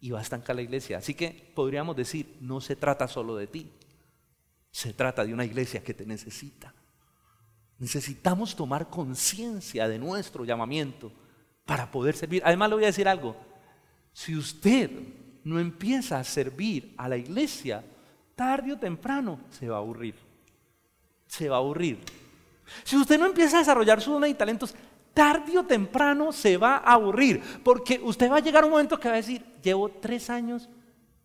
y va a estancar la iglesia. Así que podríamos decir, no se trata solo de ti, se trata de una iglesia que te necesita. Necesitamos tomar conciencia de nuestro llamamiento para poder servir. Además le voy a decir algo, si usted no empieza a servir a la iglesia, tarde o temprano se va a aburrir. Se va a aburrir. Si usted no empieza a desarrollar su dones y talentos, tarde o temprano se va a aburrir, porque usted va a llegar a un momento que va a decir, llevo tres años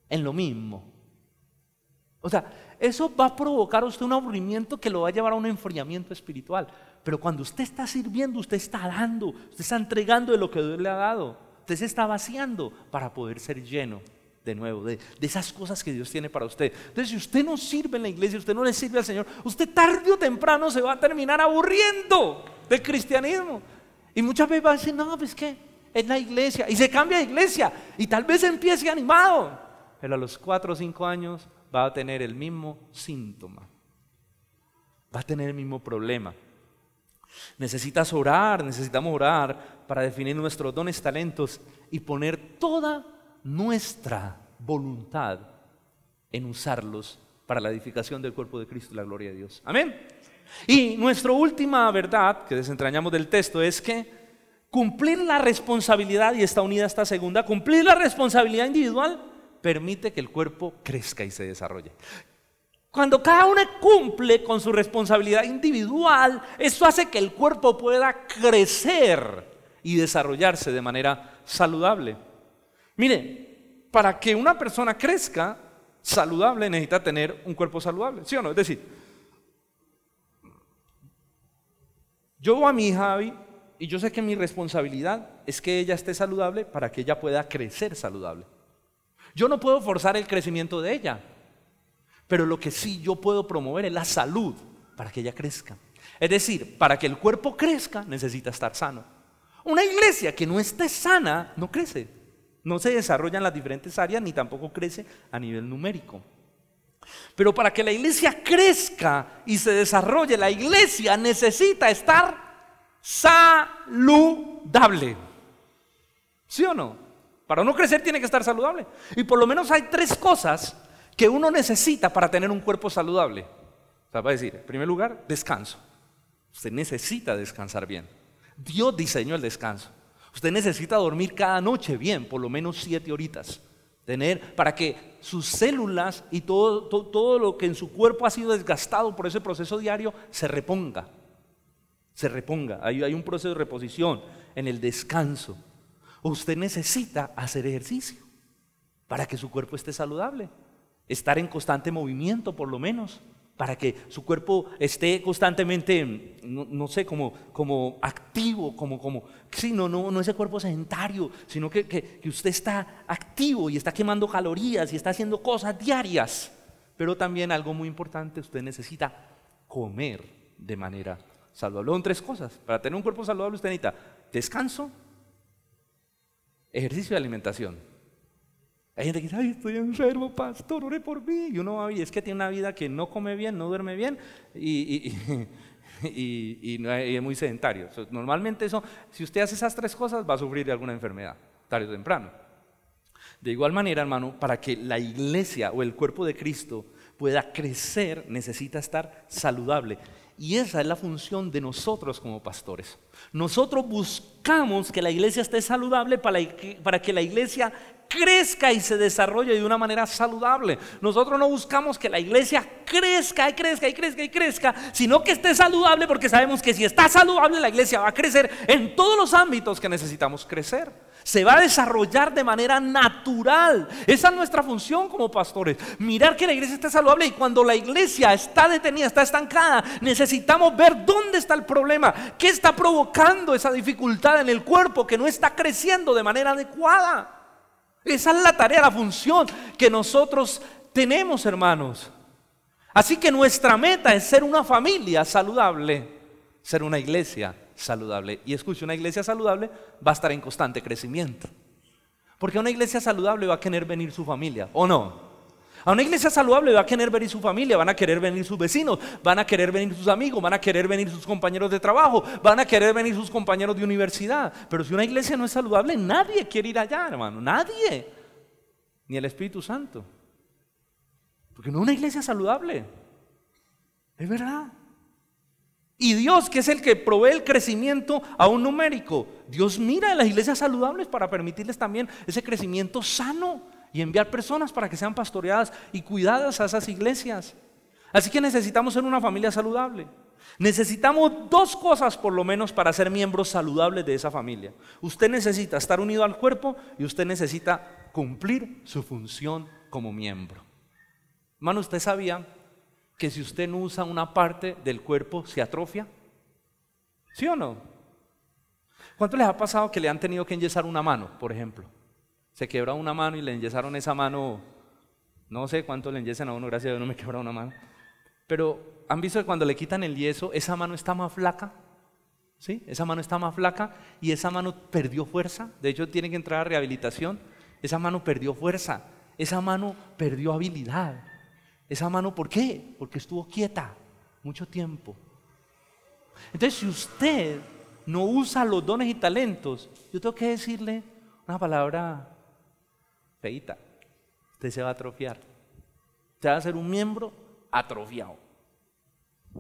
en lo mismo. O sea, eso va a provocar a usted un aburrimiento que lo va a llevar a un enfriamiento espiritual. Pero cuando usted está sirviendo, usted está dando, usted está entregando de lo que Dios le ha dado. Usted se está vaciando para poder ser lleno de nuevo, de, esas cosas que Dios tiene para usted. Entonces, si usted no sirve en la iglesia, usted no le sirve al Señor, usted tarde o temprano se va a terminar aburriendo del cristianismo. Y muchas veces va a decir, no, pues qué? es la iglesia. Y se cambia de iglesia. Y tal vez empiece animado. Pero a los cuatro o cinco años va a tener el mismo síntoma, va a tener el mismo problema. Necesitas orar, necesitamos orar para definir nuestros dones, talentos y poner toda nuestra voluntad en usarlos para la edificación del cuerpo de Cristo y la gloria de Dios. Amén. Y nuestra última verdad que desentrañamos del texto es que cumplir la responsabilidad, y está unida esta segunda, cumplir la responsabilidad individual permite que el cuerpo crezca y se desarrolle. Cuando cada uno cumple con su responsabilidad individual, eso hace que el cuerpo pueda crecer y desarrollarse de manera saludable. Mire, para que una persona crezca saludable necesita tener un cuerpo saludable, ¿sí o no? Es decir, yo a mi hija y yo sé que mi responsabilidad es que ella esté saludable para que ella pueda crecer saludable. Yo no puedo forzar el crecimiento de ella, pero lo que sí yo puedo promover es la salud para que ella crezca. Es decir, para que el cuerpo crezca necesita estar sano. Una iglesia que no esté sana no crece, no se desarrolla en las diferentes áreas ni tampoco crece a nivel numérico. Pero para que la iglesia crezca y se desarrolle, la iglesia necesita estar saludable. ¿Sí o no? Para no crecer tiene que estar saludable. Y por lo menos hay tres cosas que uno necesita para tener un cuerpo saludable. O sea, va a decir, en primer lugar, descanso. Usted necesita descansar bien. Dios diseñó el descanso. Usted necesita dormir cada noche bien, por lo menos siete horitas. Tener para que sus células y todo, todo, lo que en su cuerpo ha sido desgastado por ese proceso diario se reponga. Se reponga. hay un proceso de reposición en el descanso. Usted necesita hacer ejercicio para que su cuerpo esté saludable, estar en constante movimiento por lo menos, para que su cuerpo esté constantemente, no, sé, como, activo, como, como, sí, no, no, no ese cuerpo sedentario, sino que, que usted está activo y está quemando calorías y está haciendo cosas diarias. Pero también algo muy importante, usted necesita comer de manera saludable. Son tres cosas. Para tener un cuerpo saludable usted necesita descanso, Ejercicio de alimentación. Hay gente que dice, ay, estoy enfermo, pastor, ore por mí. Y uno es que tiene una vida que no come bien, no duerme bien y, y, y es muy sedentario. Normalmente eso, si usted hace esas tres cosas, va a sufrir de alguna enfermedad, tarde o temprano. De igual manera, hermano, para que la iglesia o el cuerpo de Cristo pueda crecer, necesita estar saludable. Y esa es la función de nosotros como pastores. Nosotros buscamos que la iglesia esté saludable para que la iglesia crezca y se desarrolle de una manera saludable. Nosotros no buscamos que la iglesia crezca y crezca y crezca y crezca, sino que esté saludable porque sabemos que si está saludable la iglesia va a crecer en todos los ámbitos que necesitamos crecer se va a desarrollar de manera natural. Esa es nuestra función como pastores, mirar que la iglesia está saludable y cuando la iglesia está detenida, está estancada, necesitamos ver dónde está el problema, qué está provocando esa dificultad en el cuerpo que no está creciendo de manera adecuada. Esa es la tarea, la función que nosotros tenemos, hermanos. Así que nuestra meta es ser una familia saludable, ser una iglesia saludable. Y escucha, una iglesia saludable va a estar en constante crecimiento. Porque una iglesia saludable va a querer venir su familia, ¿o no? A una iglesia saludable va a querer venir su familia, van a querer venir sus vecinos, van a querer venir sus amigos, van a querer venir sus compañeros de trabajo, van a querer venir sus compañeros de universidad. Pero si una iglesia no es saludable, nadie quiere ir allá, hermano, nadie. Ni el Espíritu Santo. Porque no es una iglesia saludable. Es verdad. Y Dios, que es el que provee el crecimiento a un numérico, Dios mira a las iglesias saludables para permitirles también ese crecimiento sano y enviar personas para que sean pastoreadas y cuidadas a esas iglesias. Así que necesitamos ser una familia saludable. Necesitamos dos cosas por lo menos para ser miembros saludables de esa familia. Usted necesita estar unido al cuerpo y usted necesita cumplir su función como miembro. Hermano, usted sabía que si usted no usa una parte del cuerpo se atrofia? ¿Sí o no? ¿Cuánto les ha pasado que le han tenido que enyesar una mano, por ejemplo? Se quebra una mano y le enyesaron esa mano, no sé cuánto le enyesan a uno, gracias a Dios no me quebra una mano. Pero han visto que cuando le quitan el yeso, esa mano está más flaca, ¿sí? Esa mano está más flaca y esa mano perdió fuerza. De hecho, tiene que entrar a rehabilitación. Esa mano perdió fuerza, esa mano perdió habilidad. Esa mano, ¿por qué? Porque estuvo quieta mucho tiempo. Entonces, si usted no usa los dones y talentos, yo tengo que decirle una palabra feita. Usted se va a atrofiar. Usted va a ser un miembro atrofiado.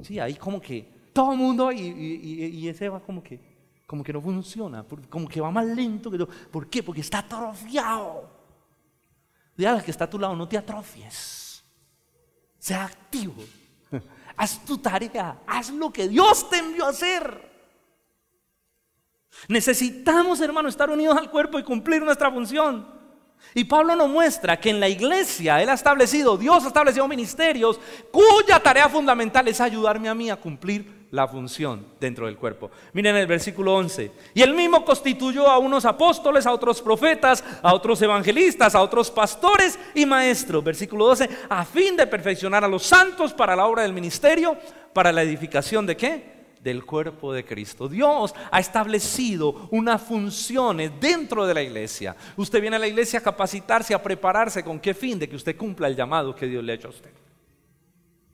Sí, ahí como que todo el mundo y, ese va como que, como que no funciona, como que va más lento que ¿Por qué? Porque está atrofiado. de que está a tu lado, no te atrofies sea activo. Haz tu tarea, haz lo que Dios te envió a hacer. Necesitamos, hermano, estar unidos al cuerpo y cumplir nuestra función. Y Pablo nos muestra que en la iglesia Él ha establecido, Dios ha establecido ministerios cuya tarea fundamental es ayudarme a mí a cumplir la función dentro del cuerpo. Miren el versículo 11. Y el mismo constituyó a unos apóstoles, a otros profetas, a otros evangelistas, a otros pastores y maestros. Versículo 12. A fin de perfeccionar a los santos para la obra del ministerio, para la edificación de qué? Del cuerpo de Cristo. Dios ha establecido unas funciones dentro de la iglesia. Usted viene a la iglesia a capacitarse, a prepararse. ¿Con qué fin? De que usted cumpla el llamado que Dios le ha hecho a usted.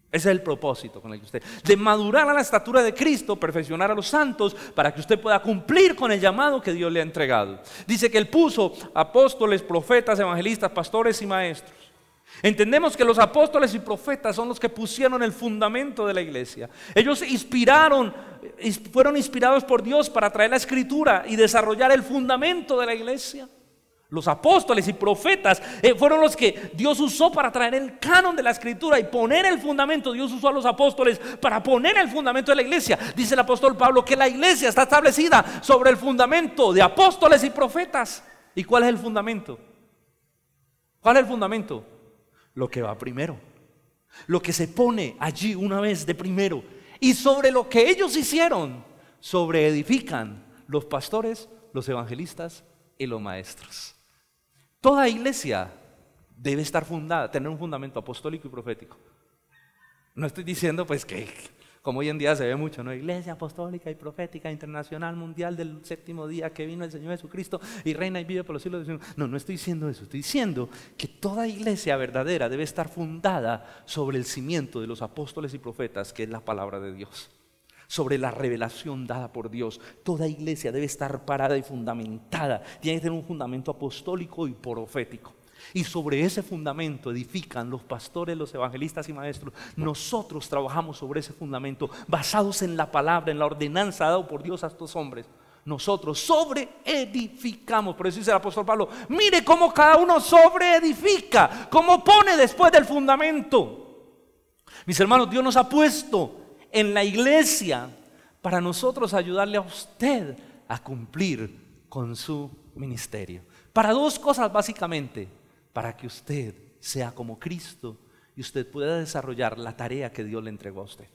Ese es el propósito con el que usted, de madurar a la estatura de Cristo, perfeccionar a los santos, para que usted pueda cumplir con el llamado que Dios le ha entregado. Dice que Él puso apóstoles, profetas, evangelistas, pastores y maestros. Entendemos que los apóstoles y profetas son los que pusieron el fundamento de la iglesia. Ellos inspiraron, eh, fueron inspirados por Dios para traer la escritura y desarrollar el fundamento de la iglesia. Los apóstoles y profetas eh, fueron los que Dios usó para traer el canon de la escritura y poner el fundamento. Dios usó a los apóstoles para poner el fundamento de la iglesia. Dice el apóstol Pablo que la iglesia está establecida sobre el fundamento de apóstoles y profetas. ¿Y cuál es el fundamento? ¿Cuál es el fundamento? Lo que va primero. Lo que se pone allí una vez de primero. Y sobre lo que ellos hicieron, sobre edifican los pastores, los evangelistas y los maestros. Toda iglesia debe estar fundada, tener un fundamento apostólico y profético. No estoy diciendo pues que, como hoy en día se ve mucho, ¿no? Iglesia apostólica y profética internacional mundial del séptimo día que vino el Señor Jesucristo y reina y vive por los cielos de siglos. No, no estoy diciendo eso, estoy diciendo que toda iglesia verdadera debe estar fundada sobre el cimiento de los apóstoles y profetas, que es la palabra de Dios sobre la revelación dada por Dios. Toda iglesia debe estar parada y fundamentada. Tiene que tener un fundamento apostólico y profético. Y sobre ese fundamento edifican los pastores, los evangelistas y maestros. Nosotros trabajamos sobre ese fundamento, basados en la palabra, en la ordenanza dada por Dios a estos hombres. Nosotros sobre edificamos. Por eso dice el apóstol Pablo, mire cómo cada uno sobre edifica, cómo pone después del fundamento. Mis hermanos, Dios nos ha puesto en la iglesia para nosotros ayudarle a usted a cumplir con su ministerio. Para dos cosas básicamente, para que usted sea como Cristo y usted pueda desarrollar la tarea que Dios le entregó a usted.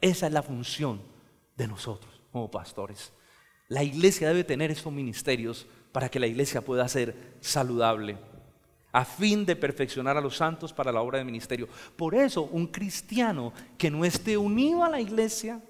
Esa es la función de nosotros como pastores. La iglesia debe tener esos ministerios para que la iglesia pueda ser saludable a fin de perfeccionar a los santos para la obra de ministerio. Por eso, un cristiano que no esté unido a la iglesia,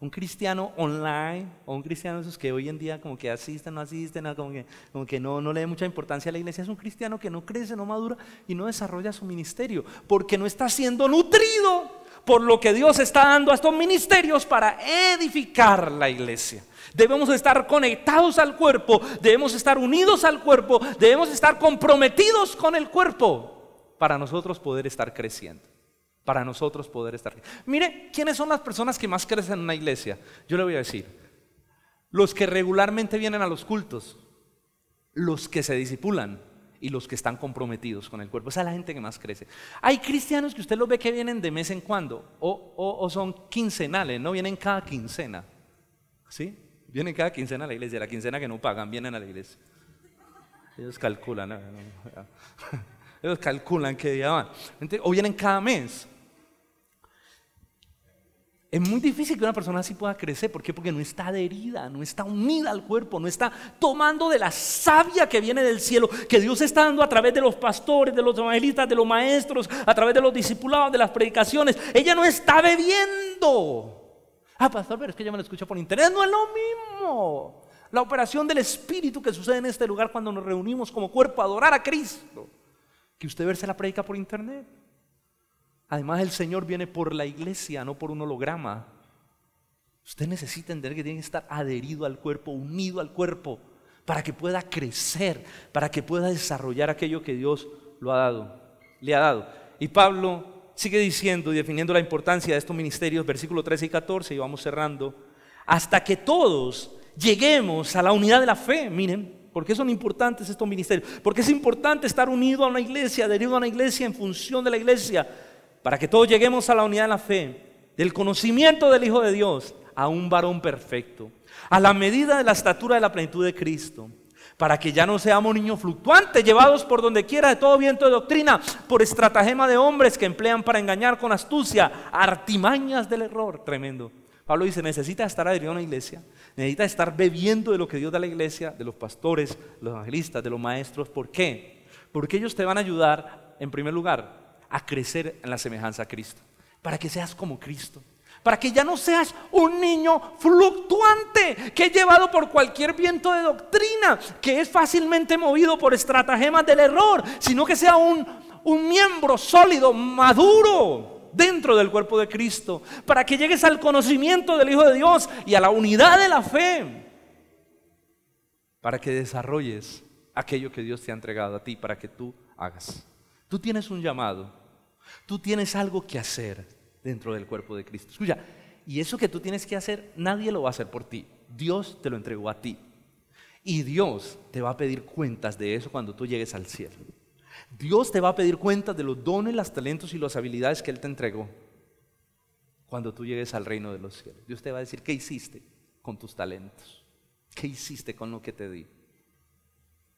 un cristiano online, o un cristiano esos que hoy en día como que asisten, no asisten, como que, como que no, no le dé mucha importancia a la iglesia, es un cristiano que no crece, no madura y no desarrolla su ministerio, porque no está siendo nutrido por lo que Dios está dando a estos ministerios para edificar la iglesia. Debemos estar conectados al cuerpo, debemos estar unidos al cuerpo, debemos estar comprometidos con el cuerpo para nosotros poder estar creciendo. Para nosotros poder estar. Mire, ¿quiénes son las personas que más crecen en una iglesia? Yo le voy a decir, los que regularmente vienen a los cultos, los que se disipulan y los que están comprometidos con el cuerpo. Esa es la gente que más crece. Hay cristianos que usted los ve que vienen de mes en cuando o, o son quincenales, no vienen cada quincena. ¿Sí? Vienen cada quincena a la iglesia, la quincena que no pagan, vienen a la iglesia. Ellos calculan, ah, ellos calculan qué día van. O vienen cada mes. Es muy difícil que una persona así pueda crecer. ¿Por qué? Porque no está adherida, no está unida al cuerpo, no está tomando de la savia que viene del cielo, que Dios está dando a través de los pastores, de los evangelistas, de los maestros, a través de los discipulados, de las predicaciones. Ella no está bebiendo. Ah, pastor, pero es que yo me lo escucho por internet. No es lo mismo. La operación del Espíritu que sucede en este lugar cuando nos reunimos como cuerpo a adorar a Cristo. Que usted verse la predica por internet. Además, el Señor viene por la iglesia, no por un holograma. Usted necesita entender que tiene que estar adherido al cuerpo, unido al cuerpo, para que pueda crecer, para que pueda desarrollar aquello que Dios lo ha dado, le ha dado. Y Pablo sigue diciendo y definiendo la importancia de estos ministerios, versículo 13 y 14, y vamos cerrando, hasta que todos lleguemos a la unidad de la fe, miren, ¿por qué son importantes estos ministerios? Porque es importante estar unido a una iglesia, adherido a una iglesia en función de la iglesia, para que todos lleguemos a la unidad de la fe, del conocimiento del Hijo de Dios, a un varón perfecto, a la medida de la estatura de la plenitud de Cristo para que ya no seamos niños fluctuantes, llevados por donde quiera de todo viento de doctrina, por estratagema de hombres que emplean para engañar con astucia, artimañas del error, tremendo. Pablo dice, necesita estar adherido a una iglesia, necesitas estar bebiendo de lo que Dios da a la iglesia, de los pastores, los evangelistas, de los maestros. ¿Por qué? Porque ellos te van a ayudar, en primer lugar, a crecer en la semejanza a Cristo, para que seas como Cristo para que ya no seas un niño fluctuante, que es llevado por cualquier viento de doctrina, que es fácilmente movido por estratagemas del error, sino que sea un, un miembro sólido, maduro dentro del cuerpo de Cristo, para que llegues al conocimiento del Hijo de Dios y a la unidad de la fe, para que desarrolles aquello que Dios te ha entregado a ti, para que tú hagas. Tú tienes un llamado, tú tienes algo que hacer, dentro del cuerpo de Cristo. Escucha, y eso que tú tienes que hacer, nadie lo va a hacer por ti. Dios te lo entregó a ti. Y Dios te va a pedir cuentas de eso cuando tú llegues al cielo. Dios te va a pedir cuentas de los dones, los talentos y las habilidades que Él te entregó cuando tú llegues al reino de los cielos. Dios te va a decir, ¿qué hiciste con tus talentos? ¿Qué hiciste con lo que te di?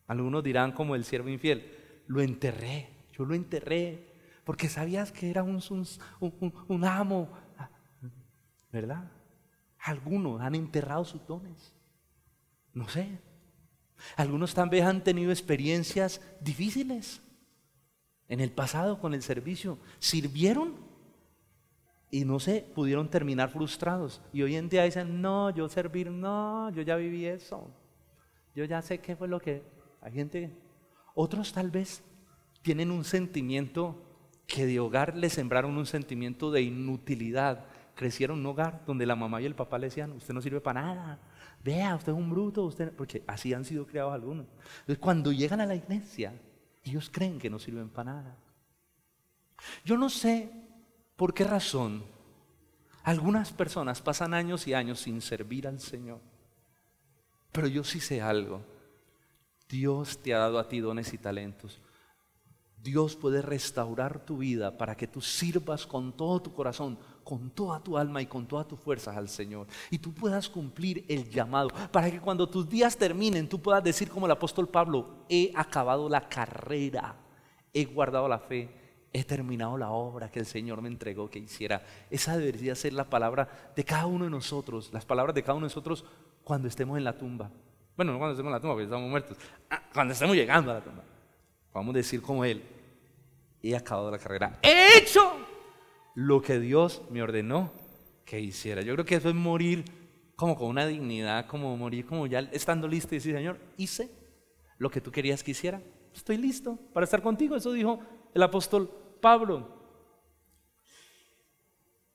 Algunos dirán como el siervo infiel, lo enterré, yo lo enterré, porque sabías que era un, amo, ¿verdad? Algunos han enterrado sus dones, no sé. Algunos vez han tenido experiencias difíciles en el pasado con el servicio. Sirvieron y no sé, pudieron terminar frustrados. Y hoy en día dicen, no, yo servir, no, yo ya viví eso. Yo ya sé qué fue lo que... Hay gente... Otros tal vez tienen un sentimiento que de hogar le sembraron un sentimiento de inutilidad. Crecieron en un hogar donde la mamá y el papá le decían, usted no sirve para nada, vea, usted es un bruto, usted... porque así han sido creados algunos. Entonces, cuando llegan a la iglesia, ellos creen que no sirven para nada. Yo no sé por qué razón algunas personas pasan años y años sin servir al Señor. Pero yo sí sé algo. Dios te ha dado a ti dones y talentos. Dios puede restaurar tu vida para que tú sirvas con todo tu corazón, con toda tu alma y con todas tus fuerzas al Señor. Y tú puedas cumplir el llamado, para que cuando tus días terminen, tú puedas decir como el apóstol Pablo, he acabado la carrera, he guardado la fe, he terminado la obra que el Señor me entregó que hiciera. Esa debería ser la palabra de cada uno de nosotros, las palabras de cada uno de nosotros cuando estemos en la tumba. Bueno, no cuando estemos en la tumba, porque estamos muertos. Ah, cuando estemos llegando a la tumba. Vamos a decir como él, he acabado la carrera. He hecho lo que Dios me ordenó que hiciera. Yo creo que eso es morir como con una dignidad, como morir como ya estando listo y decir, Señor, hice lo que tú querías que hiciera. Estoy listo para estar contigo. Eso dijo el apóstol Pablo.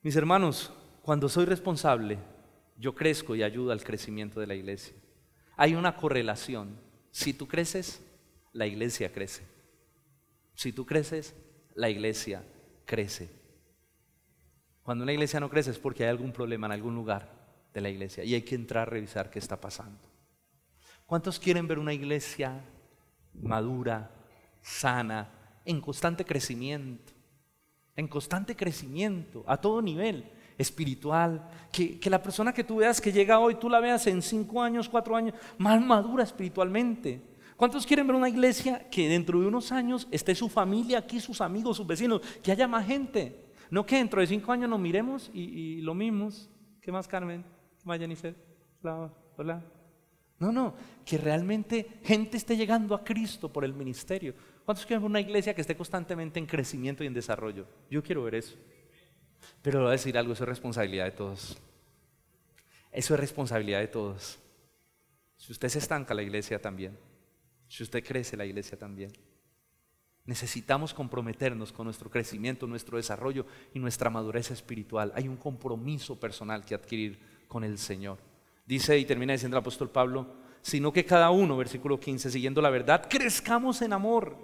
Mis hermanos, cuando soy responsable, yo crezco y ayudo al crecimiento de la iglesia. Hay una correlación. Si tú creces, la iglesia crece. Si tú creces, la iglesia crece. Cuando una iglesia no crece es porque hay algún problema en algún lugar de la iglesia y hay que entrar a revisar qué está pasando. ¿Cuántos quieren ver una iglesia madura, sana, en constante crecimiento? En constante crecimiento, a todo nivel, espiritual. Que, que la persona que tú veas que llega hoy, tú la veas en cinco años, cuatro años, más madura espiritualmente ¿Cuántos quieren ver una iglesia que dentro de unos años esté su familia aquí, sus amigos, sus vecinos, que haya más gente? No que dentro de cinco años nos miremos y, lo mismo. ¿Qué más, Carmen? ¿Qué más, Jennifer? Hola, hola. No, no, que realmente gente esté llegando a Cristo por el ministerio. ¿Cuántos quieren ver una iglesia que esté constantemente en crecimiento y en desarrollo? Yo quiero ver eso. Pero le voy a decir algo, eso es responsabilidad de todos. Eso es responsabilidad de todos. Si usted se estanca, la iglesia también. Si usted crece, la iglesia también. Necesitamos comprometernos con nuestro crecimiento, nuestro desarrollo y nuestra madurez espiritual. Hay un compromiso personal que adquirir con el Señor. Dice y termina diciendo el apóstol Pablo, sino que cada uno, versículo 15, siguiendo la verdad, crezcamos en amor.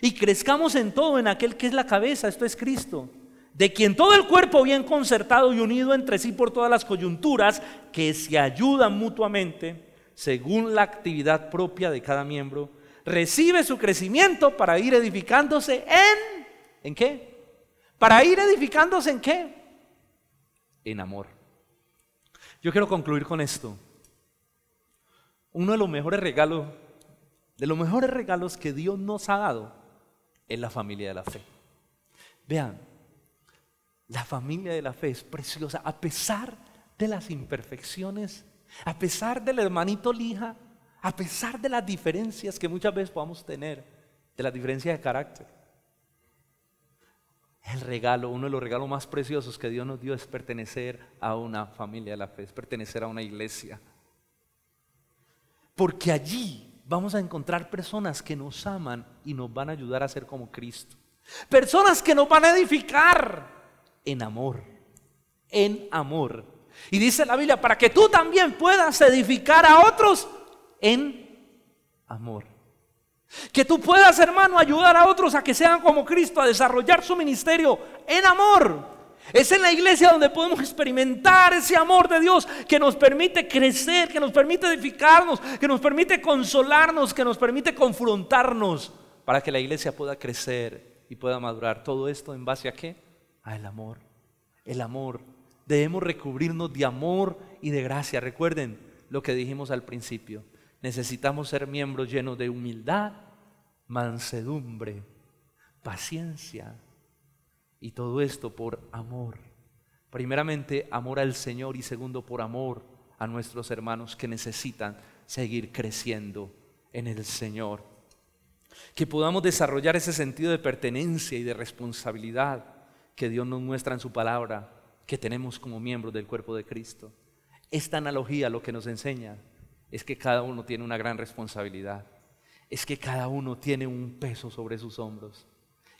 Y crezcamos en todo, en aquel que es la cabeza, esto es Cristo, de quien todo el cuerpo bien concertado y unido entre sí por todas las coyunturas que se ayudan mutuamente, según la actividad propia de cada miembro, recibe su crecimiento para ir edificándose en... ¿En qué? Para ir edificándose en qué? En amor. Yo quiero concluir con esto. Uno de los mejores regalos, de los mejores regalos que Dios nos ha dado es la familia de la fe. Vean, la familia de la fe es preciosa a pesar de las imperfecciones a pesar del hermanito lija, a pesar de las diferencias que muchas veces podamos tener, de las diferencias de carácter. El regalo, uno de los regalos más preciosos que Dios nos dio es pertenecer a una familia de la fe, es pertenecer a una iglesia. Porque allí vamos a encontrar personas que nos aman y nos van a ayudar a ser como Cristo. Personas que nos van a edificar en amor, en amor. Y dice la Biblia, para que tú también puedas edificar a otros en amor. Que tú puedas, hermano, ayudar a otros a que sean como Cristo, a desarrollar su ministerio en amor. Es en la iglesia donde podemos experimentar ese amor de Dios que nos permite crecer, que nos permite edificarnos, que nos permite consolarnos, que nos permite confrontarnos para que la iglesia pueda crecer y pueda madurar. Todo esto en base a qué? el amor. El amor debemos recubrirnos de amor y de gracia. Recuerden lo que dijimos al principio. Necesitamos ser miembros llenos de humildad, mansedumbre, paciencia y todo esto por amor. Primeramente, amor al Señor y segundo, por amor a nuestros hermanos que necesitan seguir creciendo en el Señor. Que podamos desarrollar ese sentido de pertenencia y de responsabilidad que Dios nos muestra en su palabra que tenemos como miembros del cuerpo de Cristo. Esta analogía lo que nos enseña es que cada uno tiene una gran responsabilidad, es que cada uno tiene un peso sobre sus hombros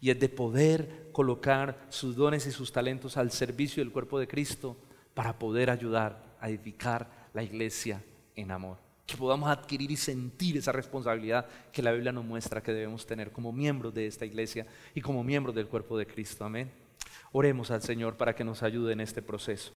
y es de poder colocar sus dones y sus talentos al servicio del cuerpo de Cristo para poder ayudar a edificar la iglesia en amor. Que podamos adquirir y sentir esa responsabilidad que la Biblia nos muestra que debemos tener como miembros de esta iglesia y como miembros del cuerpo de Cristo. Amén. Oremos al Señor para que nos ayude en este proceso.